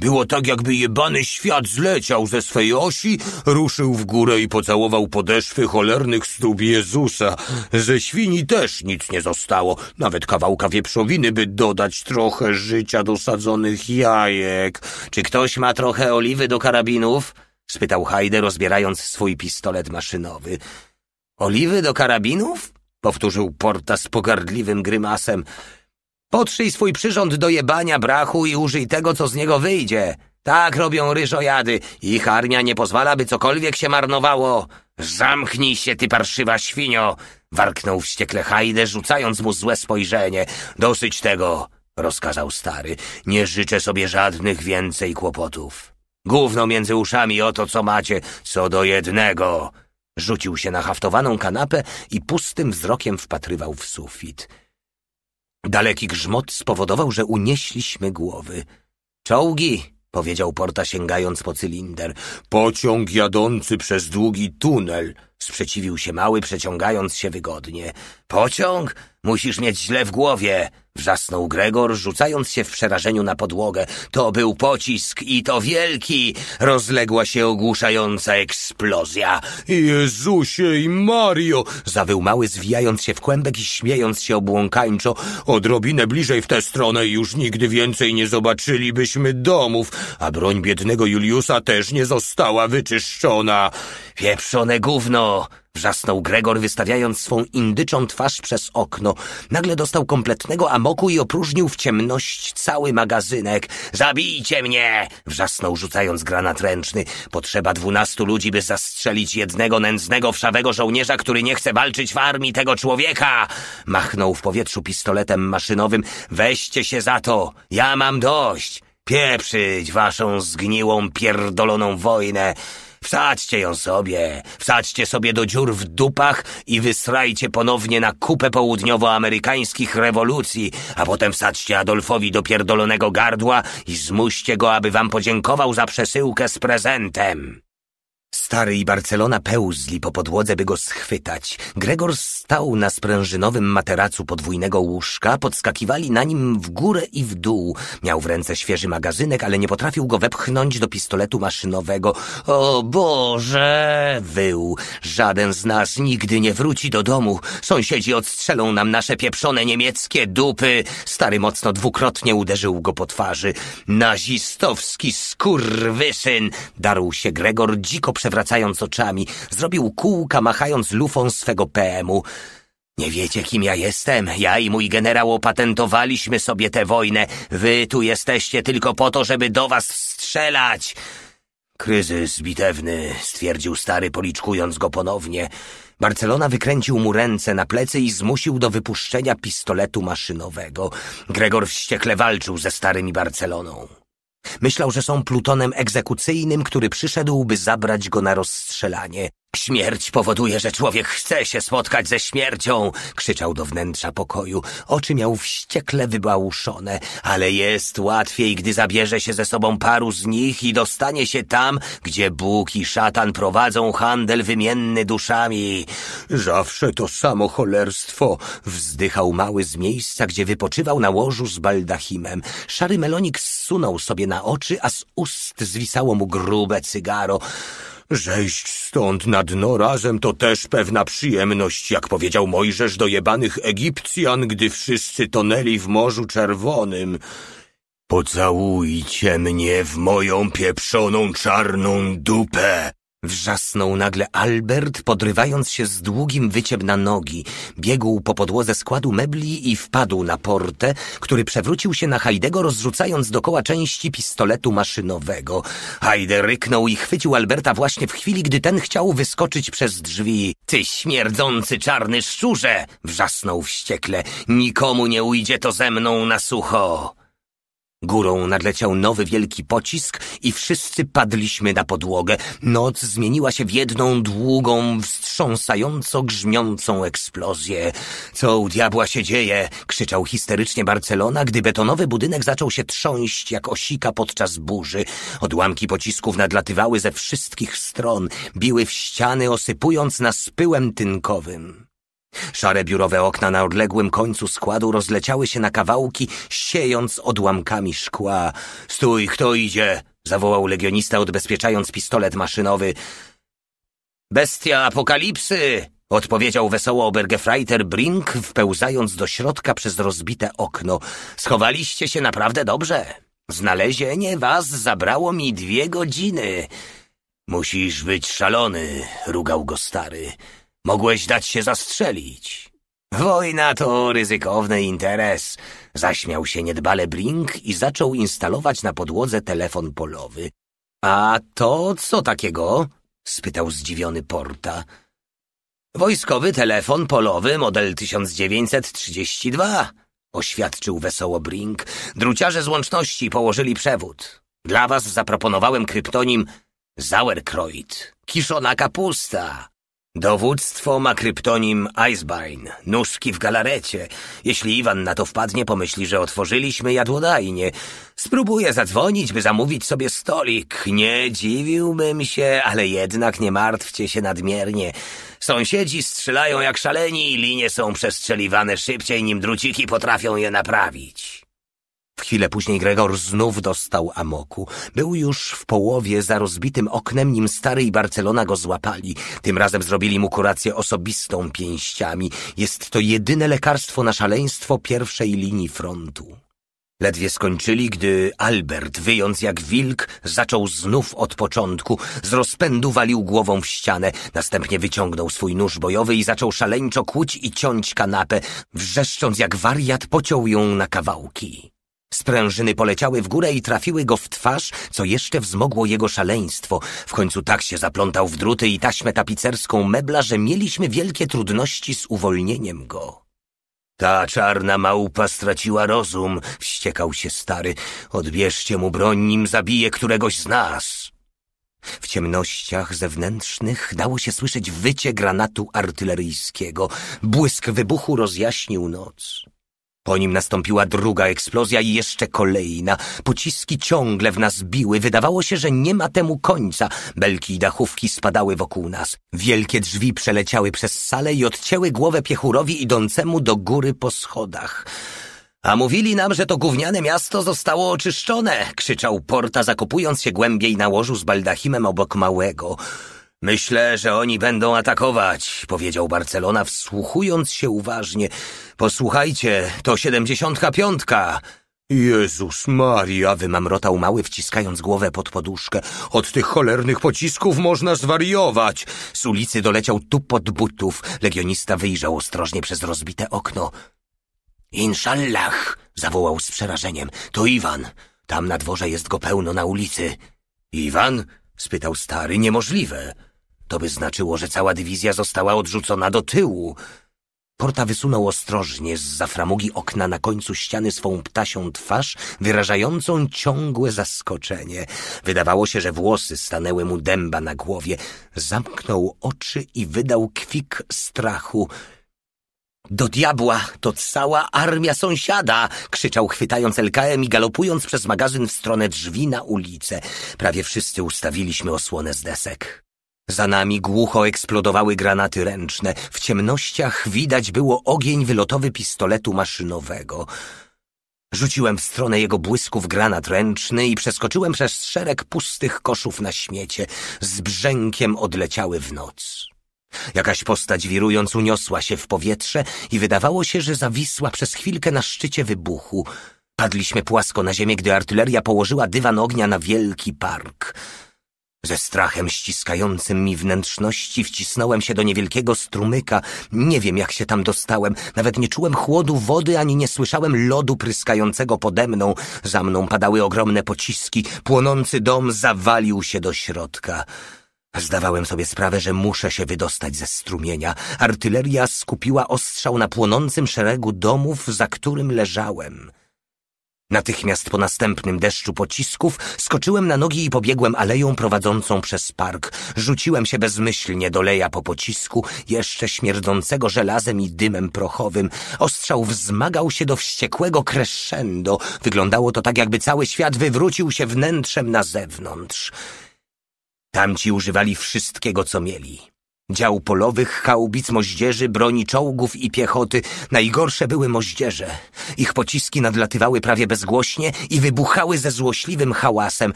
Było tak, jakby jebany świat zleciał ze swej osi, ruszył w górę i pocałował podeszwy cholernych stóp Jezusa. Ze świni też nic nie zostało, nawet kawałka wieprzowiny, by dodać trochę życia do sadzonych jajek. Czy ktoś ma trochę oliwy do karabinów? spytał Hajde, rozbierając swój pistolet maszynowy. Oliwy do karabinów? powtórzył Porta z pogardliwym grymasem. Podszyj swój przyrząd do jebania brachu i użyj tego, co z niego wyjdzie. Tak robią ryżojady. Ich armia nie pozwala, by cokolwiek się marnowało. Zamknij się, ty parszywa świnio! Warknął wściekle Hajde, rzucając mu złe spojrzenie. Dosyć tego, rozkazał stary. Nie życzę sobie żadnych więcej kłopotów. Gówno między uszami o to, co macie, co do jednego. Rzucił się na haftowaną kanapę i pustym wzrokiem wpatrywał w sufit. Daleki grzmot spowodował, że unieśliśmy głowy. Czołgi! powiedział Porta sięgając po cylinder. Pociąg jadący przez długi tunel, sprzeciwił się mały, przeciągając się wygodnie. Pociąg? Musisz mieć źle w głowie. Wrzasnął Gregor, rzucając się w przerażeniu na podłogę. To był pocisk i to wielki! Rozległa się ogłuszająca eksplozja. Jezusie i Mario! Zawył mały, zwijając się w kłębek i śmiejąc się obłąkańczo. Odrobinę bliżej w tę stronę już nigdy więcej nie zobaczylibyśmy domów, a broń biednego Juliusa też nie została wyczyszczona. Pieprzone gówno! Wrzasnął Gregor, wystawiając swą indyczą twarz przez okno. Nagle dostał kompletnego amoku i opróżnił w ciemność cały magazynek. Zabijcie mnie! wrzasnął rzucając granat ręczny. Potrzeba dwunastu ludzi, by zastrzelić jednego nędznego wszawego żołnierza, który nie chce walczyć w armii tego człowieka! Machnął w powietrzu pistoletem maszynowym. Weźcie się za to! Ja mam dość! Pieprzyć waszą zgniłą, pierdoloną wojnę! Wsadźcie ją sobie, wsadźcie sobie do dziur w dupach i wysrajcie ponownie na kupę południowoamerykańskich rewolucji, a potem wsadźcie Adolfowi do pierdolonego gardła i zmuście go, aby wam podziękował za przesyłkę z prezentem. Stary i Barcelona pełzli po podłodze, by go schwytać. Gregor stał na sprężynowym materacu podwójnego łóżka, podskakiwali na nim w górę i w dół. Miał w ręce świeży magazynek, ale nie potrafił go wepchnąć do pistoletu maszynowego. O Boże! wył. Żaden z nas nigdy nie wróci do domu. Sąsiedzi odstrzelą nam nasze pieprzone niemieckie dupy. Stary mocno dwukrotnie uderzył go po twarzy. Nazistowski skurwysyn! Darł się Gregor dziko przewracając odwracając oczami. Zrobił kółka, machając lufą swego PM-u. Nie wiecie, kim ja jestem? Ja i mój generał opatentowaliśmy sobie tę wojnę. Wy tu jesteście tylko po to, żeby do was strzelać. Kryzys bitewny, stwierdził stary, policzkując go ponownie. Barcelona wykręcił mu ręce na plecy i zmusił do wypuszczenia pistoletu maszynowego. Gregor wściekle walczył ze starym i Barceloną. Myślał, że są plutonem egzekucyjnym, który przyszedł, by zabrać go na rozstrzelanie. Śmierć powoduje, że człowiek chce się spotkać ze śmiercią, krzyczał do wnętrza pokoju. Oczy miał wściekle wybałuszone, ale jest łatwiej, gdy zabierze się ze sobą paru z nich i dostanie się tam, gdzie Bóg i szatan prowadzą handel wymienny duszami. Zawsze to samo cholerstwo, wzdychał mały z miejsca, gdzie wypoczywał na łożu z baldachimem. Szary melonik zsunął sobie na oczy, a z ust zwisało mu grube cygaro. Żejść stąd na dno razem to też pewna przyjemność, jak powiedział Mojżesz do jebanych Egipcjan, gdy wszyscy tonęli w Morzu Czerwonym. Pocałujcie mnie w moją pieprzoną czarną dupę. Wrzasnął nagle Albert, podrywając się z długim wyciem na nogi. Biegł po podłodze składu mebli i wpadł na portę, który przewrócił się na Hajdego, rozrzucając dokoła części pistoletu maszynowego. Hajde ryknął i chwycił Alberta właśnie w chwili, gdy ten chciał wyskoczyć przez drzwi. — Ty śmierdzący czarny szczurze! — wrzasnął wściekle. — Nikomu nie ujdzie to ze mną na sucho! Górą nadleciał nowy wielki pocisk i wszyscy padliśmy na podłogę. Noc zmieniła się w jedną długą, wstrząsająco grzmiącą eksplozję. Co u diabła się dzieje? krzyczał histerycznie Barcelona, gdy betonowy budynek zaczął się trząść jak osika podczas burzy. Odłamki pocisków nadlatywały ze wszystkich stron, biły w ściany, osypując nas pyłem tynkowym. Szare biurowe okna na odległym końcu składu rozleciały się na kawałki, siejąc odłamkami szkła. Stój, kto idzie? zawołał legionista, odbezpieczając pistolet maszynowy. Bestia apokalipsy! odpowiedział wesoło Obergefreiter Brink, wpełzając do środka przez rozbite okno. Schowaliście się naprawdę dobrze. Znalezienie was zabrało mi dwie godziny. Musisz być szalony, rugał go stary. Mogłeś dać się zastrzelić. Wojna to ryzykowny interes. Zaśmiał się niedbale Brink i zaczął instalować na podłodze telefon polowy. A to co takiego? spytał zdziwiony Porta. Wojskowy telefon polowy model 1932, oświadczył wesoło Brink. Druciarze z łączności położyli przewód. Dla was zaproponowałem kryptonim Sauerkreut, kiszona kapusta. Dowództwo ma kryptonim Icebein, nóżki w galarecie. Jeśli Iwan na to wpadnie, pomyśli, że otworzyliśmy jadłodajnie. Spróbuję zadzwonić, by zamówić sobie stolik. Nie dziwiłbym się, ale jednak nie martwcie się nadmiernie. Sąsiedzi strzelają jak szaleni i linie są przestrzeliwane szybciej, nim druciki potrafią je naprawić. W chwilę później Gregor znów dostał amoku. Był już w połowie za rozbitym oknem, nim stary i Barcelona go złapali. Tym razem zrobili mu kurację osobistą pięściami. Jest to jedyne lekarstwo na szaleństwo pierwszej linii frontu. Ledwie skończyli, gdy Albert, wyjąc jak wilk, zaczął znów od początku. Z rozpędu walił głową w ścianę, następnie wyciągnął swój nóż bojowy i zaczął szaleńczo kłuć i ciąć kanapę. Wrzeszcząc jak wariat, pociął ją na kawałki. Sprężyny poleciały w górę i trafiły go w twarz, co jeszcze wzmogło jego szaleństwo. W końcu tak się zaplątał w druty i taśmę tapicerską mebla, że mieliśmy wielkie trudności z uwolnieniem go. Ta czarna małpa straciła rozum, wściekał się stary. Odbierzcie mu broń, nim zabije któregoś z nas. W ciemnościach zewnętrznych dało się słyszeć wycie granatu artyleryjskiego. Błysk wybuchu rozjaśnił noc. Po nim nastąpiła druga eksplozja i jeszcze kolejna. Pociski ciągle w nas biły. Wydawało się, że nie ma temu końca. Belki i dachówki spadały wokół nas. Wielkie drzwi przeleciały przez salę i odcięły głowę piechurowi idącemu do góry po schodach. A mówili nam, że to gówniane miasto zostało oczyszczone, krzyczał Porta, zakopując się głębiej na łożu z baldachimem obok małego. Myślę, że oni będą atakować, powiedział Barcelona, wsłuchując się uważnie. Posłuchajcie, to siedemdziesiątka piątka. Jezus Maria, wymamrotał mały, wciskając głowę pod poduszkę. Od tych cholernych pocisków można zwariować. Z ulicy doleciał tu pod butów. Legionista wyjrzał ostrożnie przez rozbite okno. Inshallah, zawołał z przerażeniem. To Iwan. Tam na dworze jest go pełno na ulicy. Iwan? spytał stary. Niemożliwe. To by znaczyło, że cała dywizja została odrzucona do tyłu. Porta wysunął ostrożnie z zaframugi okna na końcu ściany swą ptasią twarz, wyrażającą ciągłe zaskoczenie. Wydawało się, że włosy stanęły mu dęba na głowie. Zamknął oczy i wydał kwik strachu. Do diabła! To cała armia sąsiada! krzyczał chwytając LKM i galopując przez magazyn w stronę drzwi na ulicę. Prawie wszyscy ustawiliśmy osłonę z desek. Za nami głucho eksplodowały granaty ręczne. W ciemnościach widać było ogień wylotowy pistoletu maszynowego. Rzuciłem w stronę jego błysków granat ręczny i przeskoczyłem przez szereg pustych koszów na śmiecie. Z brzękiem odleciały w noc. Jakaś postać wirując uniosła się w powietrze i wydawało się, że zawisła przez chwilkę na szczycie wybuchu. Padliśmy płasko na ziemię, gdy artyleria położyła dywan ognia na wielki park. Ze strachem ściskającym mi wnętrzności wcisnąłem się do niewielkiego strumyka. Nie wiem, jak się tam dostałem. Nawet nie czułem chłodu wody, ani nie słyszałem lodu pryskającego pode mną. Za mną padały ogromne pociski. Płonący dom zawalił się do środka. Zdawałem sobie sprawę, że muszę się wydostać ze strumienia. Artyleria skupiła ostrzał na płonącym szeregu domów, za którym leżałem. Natychmiast po następnym deszczu pocisków skoczyłem na nogi i pobiegłem aleją prowadzącą przez park. Rzuciłem się bezmyślnie do leja po pocisku, jeszcze śmierdzącego żelazem i dymem prochowym. Ostrzał wzmagał się do wściekłego crescendo. Wyglądało to tak, jakby cały świat wywrócił się wnętrzem na zewnątrz. Tamci używali wszystkiego, co mieli. Dział polowych, chałubic moździerzy, broni czołgów i piechoty. Najgorsze były moździerze. Ich pociski nadlatywały prawie bezgłośnie i wybuchały ze złośliwym hałasem.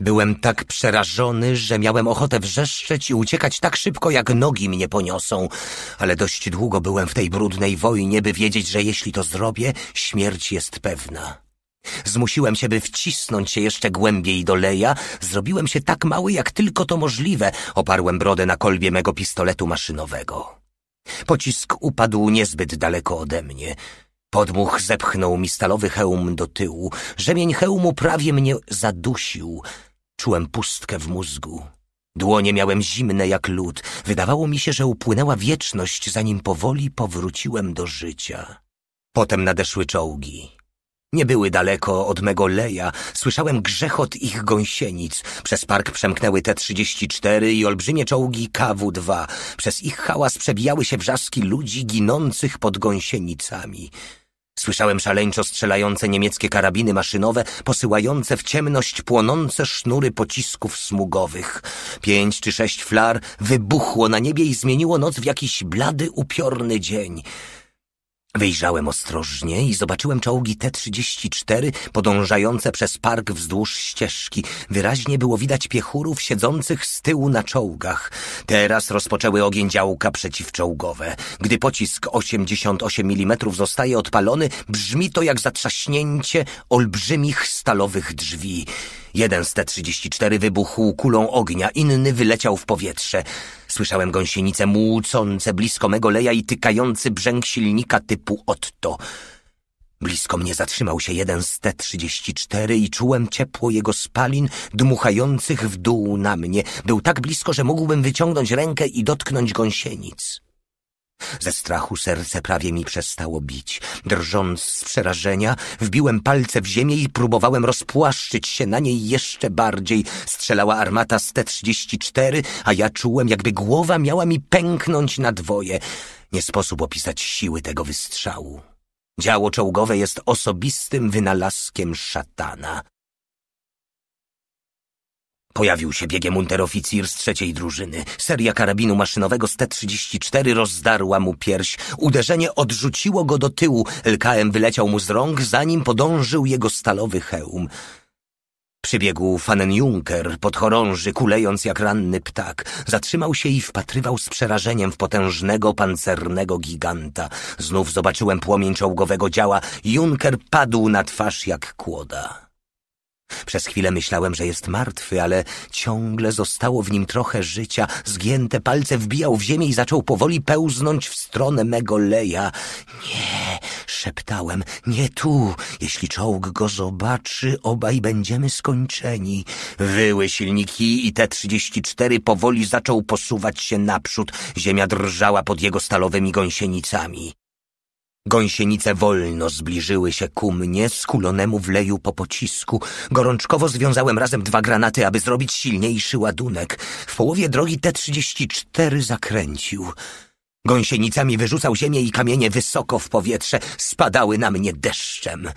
Byłem tak przerażony, że miałem ochotę wrzeszczeć i uciekać tak szybko, jak nogi mnie poniosą. Ale dość długo byłem w tej brudnej wojnie, by wiedzieć, że jeśli to zrobię, śmierć jest pewna. Zmusiłem się, by wcisnąć się jeszcze głębiej do leja. Zrobiłem się tak mały, jak tylko to możliwe. Oparłem brodę na kolbie mego pistoletu maszynowego. Pocisk upadł niezbyt daleko ode mnie. Podmuch zepchnął mi stalowy hełm do tyłu. Rzemień hełmu prawie mnie zadusił. Czułem pustkę w mózgu. Dłonie miałem zimne jak lód. Wydawało mi się, że upłynęła wieczność, zanim powoli powróciłem do życia. Potem nadeszły czołgi. Nie były daleko od mego leja, słyszałem grzechot ich gąsienic. Przez park przemknęły T-34 i olbrzymie czołgi KW-2. Przez ich hałas przebijały się wrzaski ludzi ginących pod gąsienicami. Słyszałem szaleńczo strzelające niemieckie karabiny maszynowe, posyłające w ciemność płonące sznury pocisków smugowych. Pięć czy sześć flar wybuchło na niebie i zmieniło noc w jakiś blady, upiorny dzień. Wyjrzałem ostrożnie i zobaczyłem czołgi T-34 podążające przez park wzdłuż ścieżki. Wyraźnie było widać piechurów siedzących z tyłu na czołgach. Teraz rozpoczęły ogień działka przeciwczołgowe. Gdy pocisk 88 mm zostaje odpalony, brzmi to jak zatrzaśnięcie olbrzymich stalowych drzwi. Jeden z T-34 wybuchł kulą ognia, inny wyleciał w powietrze. Słyszałem gąsienice młócące blisko mego leja i tykający brzęk silnika typu Otto. Blisko mnie zatrzymał się jeden z T-34 i czułem ciepło jego spalin dmuchających w dół na mnie. Był tak blisko, że mógłbym wyciągnąć rękę i dotknąć gąsienic. Ze strachu serce prawie mi przestało bić. Drżąc z przerażenia, wbiłem palce w ziemię i próbowałem rozpłaszczyć się na niej jeszcze bardziej. Strzelała armata z T-34, a ja czułem, jakby głowa miała mi pęknąć na dwoje. Nie sposób opisać siły tego wystrzału. Działo czołgowe jest osobistym wynalazkiem szatana. Pojawił się biegiem unteroficir z trzeciej drużyny. Seria karabinu maszynowego z T-34 rozdarła mu pierś. Uderzenie odrzuciło go do tyłu. LKM wyleciał mu z rąk, zanim podążył jego stalowy hełm. Przybiegł fanen Juncker, podchorąży, kulejąc jak ranny ptak. Zatrzymał się i wpatrywał z przerażeniem w potężnego, pancernego giganta. Znów zobaczyłem płomień czołgowego działa. Juncker padł na twarz jak kłoda. Przez chwilę myślałem, że jest martwy, ale ciągle zostało w nim trochę życia. Zgięte palce wbijał w ziemię i zaczął powoli pełznąć w stronę mego leja. Nie, szeptałem, nie tu. Jeśli czołg go zobaczy, obaj będziemy skończeni. Wyły silniki i T-34 powoli zaczął posuwać się naprzód. Ziemia drżała pod jego stalowymi gąsienicami. Gąsienice wolno zbliżyły się ku mnie, skulonemu w leju po pocisku. Gorączkowo związałem razem dwa granaty, aby zrobić silniejszy ładunek. W połowie drogi T-34 zakręcił. Gąsienicami wyrzucał ziemię i kamienie wysoko w powietrze. Spadały na mnie deszczem.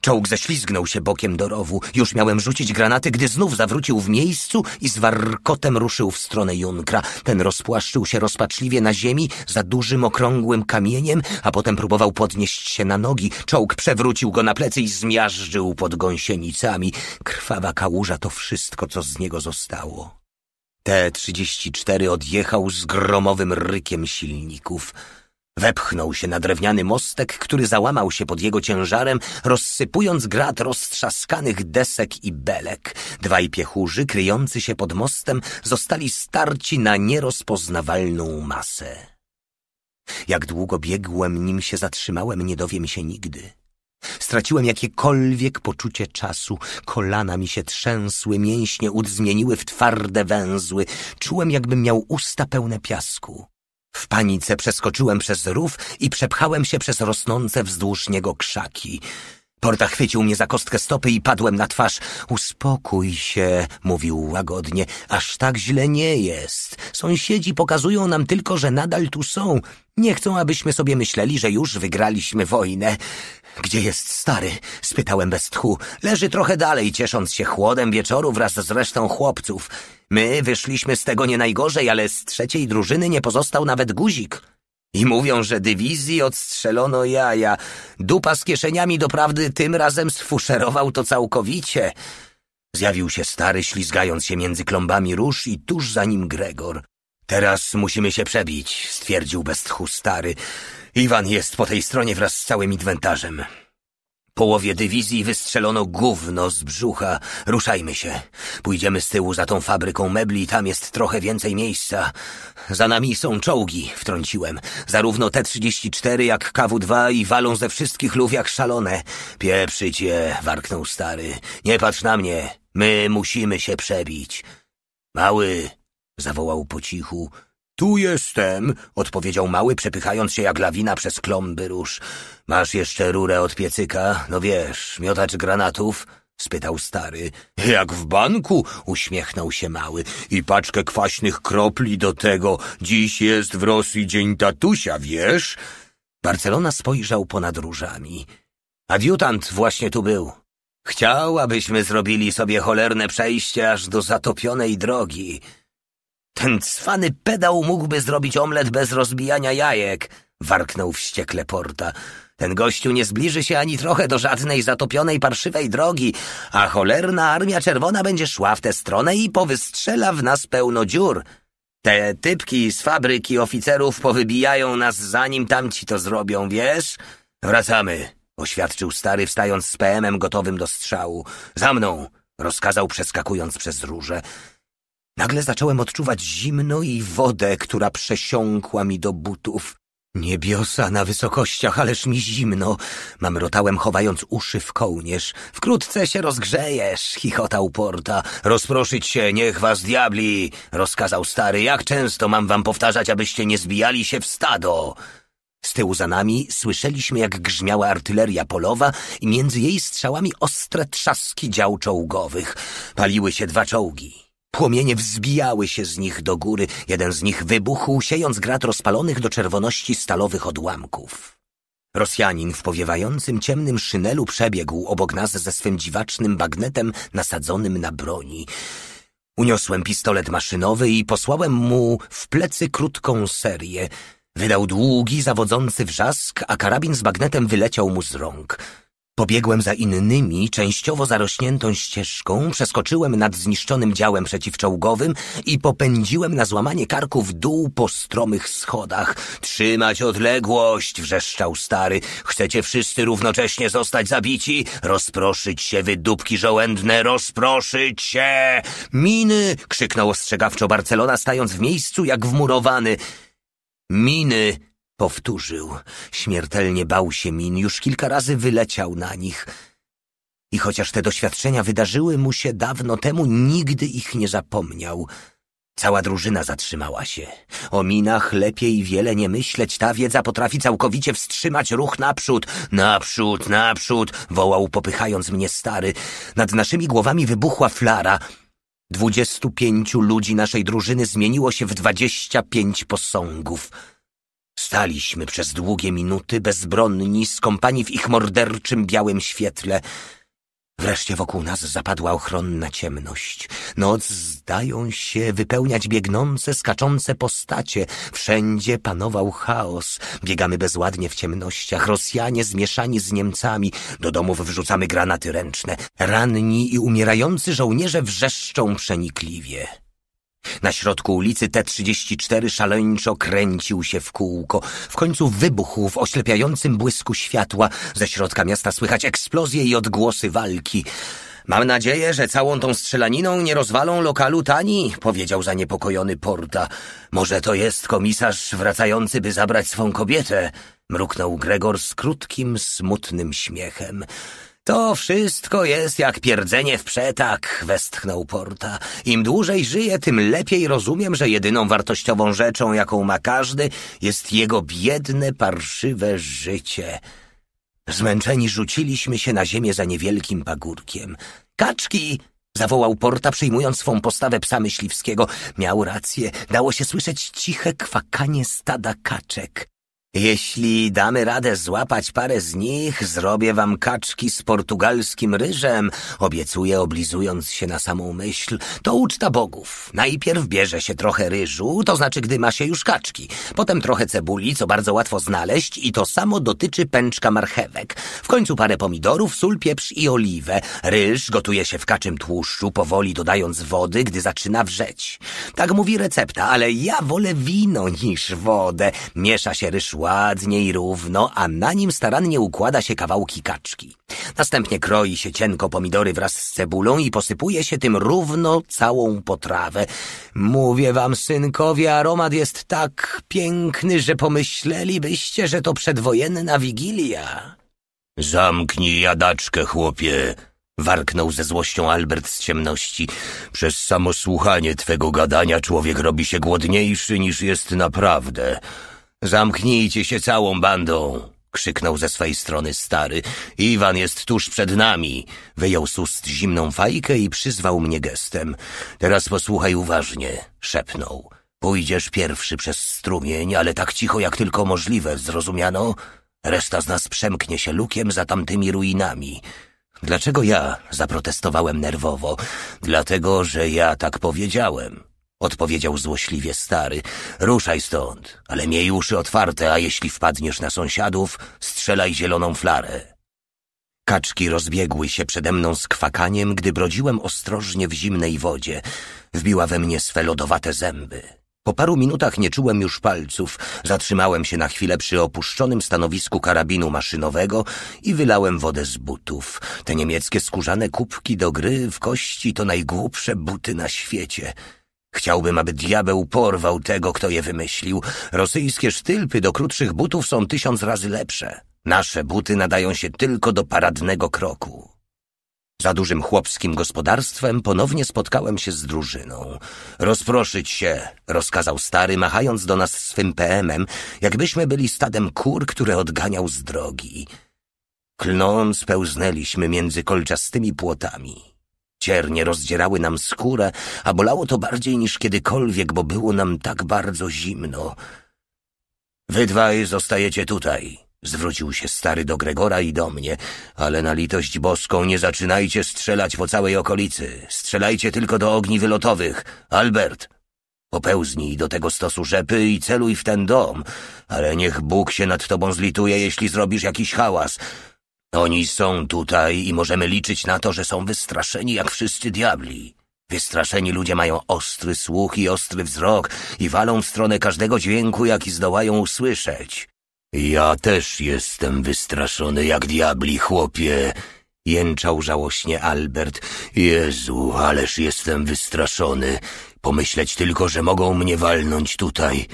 Czołg ześlizgnął się bokiem do rowu. Już miałem rzucić granaty, gdy znów zawrócił w miejscu i z warkotem ruszył w stronę Junkra. Ten rozpłaszczył się rozpaczliwie na ziemi za dużym, okrągłym kamieniem, a potem próbował podnieść się na nogi. Czołg przewrócił go na plecy i zmiażdżył pod gąsienicami. Krwawa kałuża to wszystko, co z niego zostało. T-34 odjechał z gromowym rykiem silników. Wepchnął się na drewniany mostek, który załamał się pod jego ciężarem, rozsypując grad roztrzaskanych desek i belek. Dwaj piechurzy, kryjący się pod mostem, zostali starci na nierozpoznawalną masę. Jak długo biegłem, nim się zatrzymałem, nie dowiem się nigdy. Straciłem jakiekolwiek poczucie czasu. Kolana mi się trzęsły, mięśnie udzmieniły w twarde węzły. Czułem, jakbym miał usta pełne piasku. W panice przeskoczyłem przez rów i przepchałem się przez rosnące wzdłuż niego krzaki. Porta chwycił mnie za kostkę stopy i padłem na twarz. Uspokój się, mówił łagodnie. Aż tak źle nie jest. Sąsiedzi pokazują nam tylko, że nadal tu są. Nie chcą, abyśmy sobie myśleli, że już wygraliśmy wojnę. Gdzie jest stary? spytałem bez tchu. Leży trochę dalej, ciesząc się chłodem wieczoru wraz z resztą chłopców. My wyszliśmy z tego nie najgorzej, ale z trzeciej drużyny nie pozostał nawet guzik. I mówią, że dywizji odstrzelono jaja. Dupa z kieszeniami doprawdy tym razem sfuszerował to całkowicie. Zjawił się stary, ślizgając się między klombami róż i tuż za nim Gregor. Teraz musimy się przebić, stwierdził bez tchu stary. Iwan jest po tej stronie wraz z całym inwentarzem. Połowie dywizji wystrzelono gówno z brzucha. Ruszajmy się. Pójdziemy z tyłu za tą fabryką mebli, tam jest trochę więcej miejsca. Za nami są czołgi, wtrąciłem. Zarówno T-34 jak KW-2 i walą ze wszystkich lów jak szalone. Pieprzycie, warknął stary. Nie patrz na mnie. My musimy się przebić. Mały, zawołał po cichu tu jestem, odpowiedział mały, przepychając się jak lawina przez klomby róż. Masz jeszcze rurę od piecyka? No wiesz, miotacz granatów? spytał stary. Jak w banku, uśmiechnął się mały. I paczkę kwaśnych kropli do tego. Dziś jest w Rosji dzień tatusia, wiesz? Barcelona spojrzał ponad różami. Adiutant właśnie tu był. Chciał, abyśmy zrobili sobie cholerne przejście aż do zatopionej drogi. Ten cwany pedał mógłby zrobić omlet bez rozbijania jajek, warknął wściekle Porta. Ten gościu nie zbliży się ani trochę do żadnej zatopionej parszywej drogi, a cholerna Armia Czerwona będzie szła w tę stronę i powystrzela w nas pełno dziur. Te typki z fabryki oficerów powybijają nas, zanim tamci to zrobią, wiesz? Wracamy, oświadczył stary, wstając z PM-em gotowym do strzału. Za mną, rozkazał przeskakując przez róże. Nagle zacząłem odczuwać zimno i wodę, która przesiąkła mi do butów. Niebiosa na wysokościach, ależ mi zimno. Mamrotałem, chowając uszy w kołnierz. Wkrótce się rozgrzejesz, chichotał Porta. Rozproszyć się, niech was diabli, rozkazał stary. Jak często mam wam powtarzać, abyście nie zbijali się w stado? Z tyłu za nami słyszeliśmy, jak grzmiała artyleria polowa i między jej strzałami ostre trzaski dział czołgowych. Paliły się dwa czołgi. Płomienie wzbijały się z nich do góry, jeden z nich wybuchł, siejąc grat rozpalonych do czerwoności stalowych odłamków. Rosjanin w powiewającym ciemnym szynelu przebiegł obok nas ze swym dziwacznym bagnetem nasadzonym na broni. Uniosłem pistolet maszynowy i posłałem mu w plecy krótką serię. Wydał długi, zawodzący wrzask, a karabin z bagnetem wyleciał mu z rąk – Pobiegłem za innymi, częściowo zarośniętą ścieżką, przeskoczyłem nad zniszczonym działem przeciwczołgowym i popędziłem na złamanie karku w dół po stromych schodach. Trzymać odległość, wrzeszczał stary. Chcecie wszyscy równocześnie zostać zabici? Rozproszyć się, wydupki żołędne, rozproszyć się! Miny! krzyknął ostrzegawczo Barcelona, stając w miejscu jak wmurowany. Miny! Powtórzył. Śmiertelnie bał się min, już kilka razy wyleciał na nich. I chociaż te doświadczenia wydarzyły mu się dawno temu, nigdy ich nie zapomniał. Cała drużyna zatrzymała się. O minach lepiej wiele nie myśleć, ta wiedza potrafi całkowicie wstrzymać ruch naprzód. Naprzód, naprzód, wołał popychając mnie stary. Nad naszymi głowami wybuchła flara. Dwudziestu pięciu ludzi naszej drużyny zmieniło się w dwadzieścia pięć posągów. Staliśmy przez długie minuty bezbronni, skąpani w ich morderczym białym świetle. Wreszcie wokół nas zapadła ochronna ciemność. Noc zdają się wypełniać biegnące, skaczące postacie. Wszędzie panował chaos. Biegamy bezładnie w ciemnościach. Rosjanie zmieszani z Niemcami. Do domów wrzucamy granaty ręczne. Ranni i umierający żołnierze wrzeszczą przenikliwie. Na środku ulicy T-34 szaleńczo kręcił się w kółko. W końcu wybuchł w oślepiającym błysku światła. Ze środka miasta słychać eksplozje i odgłosy walki. Mam nadzieję, że całą tą strzelaniną nie rozwalą lokalu tani, powiedział zaniepokojony Porta. Może to jest komisarz wracający, by zabrać swą kobietę, mruknął Gregor z krótkim, smutnym śmiechem. To wszystko jest jak pierdzenie w przetak, westchnął Porta. Im dłużej żyję, tym lepiej rozumiem, że jedyną wartościową rzeczą, jaką ma każdy, jest jego biedne, parszywe życie. Zmęczeni rzuciliśmy się na ziemię za niewielkim pagórkiem. Kaczki! zawołał Porta, przyjmując swą postawę psa myśliwskiego. Miał rację, dało się słyszeć ciche kwakanie stada kaczek. Jeśli damy radę złapać parę z nich, zrobię wam kaczki z portugalskim ryżem, obiecuję, oblizując się na samą myśl. To uczta bogów. Najpierw bierze się trochę ryżu, to znaczy gdy ma się już kaczki. Potem trochę cebuli, co bardzo łatwo znaleźć i to samo dotyczy pęczka marchewek. W końcu parę pomidorów, sól, pieprz i oliwę. Ryż gotuje się w kaczym tłuszczu, powoli dodając wody, gdy zaczyna wrzeć. Tak mówi recepta, ale ja wolę wino niż wodę. Miesza się ryż ładnie i równo, a na nim starannie układa się kawałki kaczki. Następnie kroi się cienko pomidory wraz z cebulą i posypuje się tym równo całą potrawę. Mówię wam, synkowie, aromat jest tak piękny, że pomyślelibyście, że to przedwojenna wigilia. Zamknij jadaczkę, chłopie, Warknął ze złością Albert z ciemności. Przez samo słuchanie twego gadania człowiek robi się głodniejszy niż jest naprawdę. Zamknijcie się całą bandą! krzyknął ze swej strony stary. Iwan jest tuż przed nami. Wyjął z ust zimną fajkę i przyzwał mnie gestem. Teraz posłuchaj uważnie, szepnął. Pójdziesz pierwszy przez strumień, ale tak cicho jak tylko możliwe, zrozumiano? Reszta z nas przemknie się lukiem za tamtymi ruinami. Dlaczego ja? zaprotestowałem nerwowo. Dlatego, że ja tak powiedziałem odpowiedział złośliwie stary. Ruszaj stąd, ale miej uszy otwarte, a jeśli wpadniesz na sąsiadów, strzelaj zieloną flarę. Kaczki rozbiegły się przede mną z kwakaniem, gdy brodziłem ostrożnie w zimnej wodzie. Wbiła we mnie swe lodowate zęby. Po paru minutach nie czułem już palców. Zatrzymałem się na chwilę przy opuszczonym stanowisku karabinu maszynowego i wylałem wodę z butów. Te niemieckie skórzane kubki do gry w kości to najgłupsze buty na świecie. Chciałbym, aby diabeł porwał tego, kto je wymyślił. Rosyjskie sztylpy do krótszych butów są tysiąc razy lepsze. Nasze buty nadają się tylko do paradnego kroku. Za dużym chłopskim gospodarstwem ponownie spotkałem się z drużyną. Rozproszyć się, rozkazał stary, machając do nas swym PM-em, jakbyśmy byli stadem kur, które odganiał z drogi. Klnąc, pełznęliśmy między kolczastymi płotami. Ciernie rozdzierały nam skórę, a bolało to bardziej niż kiedykolwiek, bo było nam tak bardzo zimno. Wy dwaj zostajecie tutaj, zwrócił się stary do Gregora i do mnie, ale na litość boską nie zaczynajcie strzelać po całej okolicy. Strzelajcie tylko do ogni wylotowych. Albert, popełznij do tego stosu rzepy i celuj w ten dom, ale niech Bóg się nad tobą zlituje, jeśli zrobisz jakiś hałas. Oni są tutaj i możemy liczyć na to, że są wystraszeni jak wszyscy diabli. Wystraszeni ludzie mają ostry słuch i ostry wzrok i walą w stronę każdego dźwięku, jaki zdołają usłyszeć. Ja też jestem wystraszony jak diabli, chłopie, jęczał żałośnie Albert. Jezu, ależ jestem wystraszony. Pomyśleć tylko, że mogą mnie walnąć tutaj.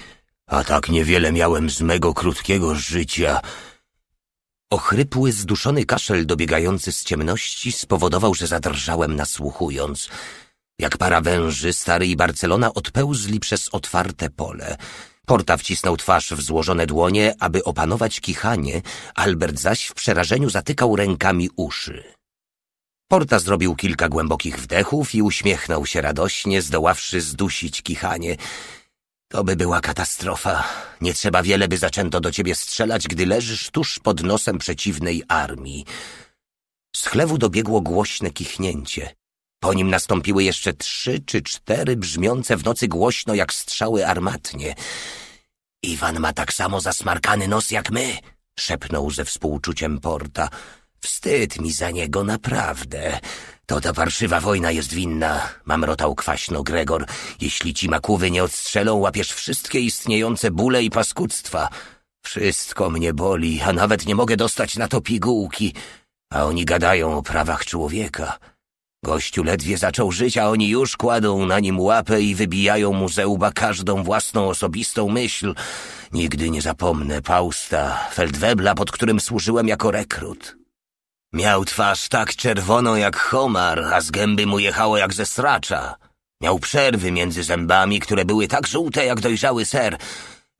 A tak niewiele miałem z mego krótkiego życia. Ochrypły, zduszony kaszel dobiegający z ciemności spowodował, że zadrżałem nasłuchując. Jak para węży, stary i Barcelona odpełzli przez otwarte pole. Porta wcisnął twarz w złożone dłonie, aby opanować kichanie, Albert zaś w przerażeniu zatykał rękami uszy. Porta zrobił kilka głębokich wdechów i uśmiechnął się radośnie, zdoławszy zdusić kichanie – to by była katastrofa. Nie trzeba wiele, by zaczęto do ciebie strzelać, gdy leżysz tuż pod nosem przeciwnej armii. Z chlewu dobiegło głośne kichnięcie. Po nim nastąpiły jeszcze trzy czy cztery brzmiące w nocy głośno jak strzały armatnie. Iwan ma tak samo zasmarkany nos jak my, szepnął ze współczuciem Porta. Wstyd mi za niego, naprawdę. To ta warszywa wojna jest winna, mamrotał kwaśno Gregor. Jeśli ci makuwy nie odstrzelą, łapiesz wszystkie istniejące bóle i paskudztwa. Wszystko mnie boli, a nawet nie mogę dostać na to pigułki. A oni gadają o prawach człowieka. Gościu ledwie zaczął żyć, a oni już kładą na nim łapę i wybijają mu ze łba każdą własną osobistą myśl. Nigdy nie zapomnę Pausta, Feldwebla, pod którym służyłem jako rekrut. Miał twarz tak czerwoną jak homar, a z gęby mu jechało jak ze sracza. Miał przerwy między zębami, które były tak żółte jak dojrzały ser.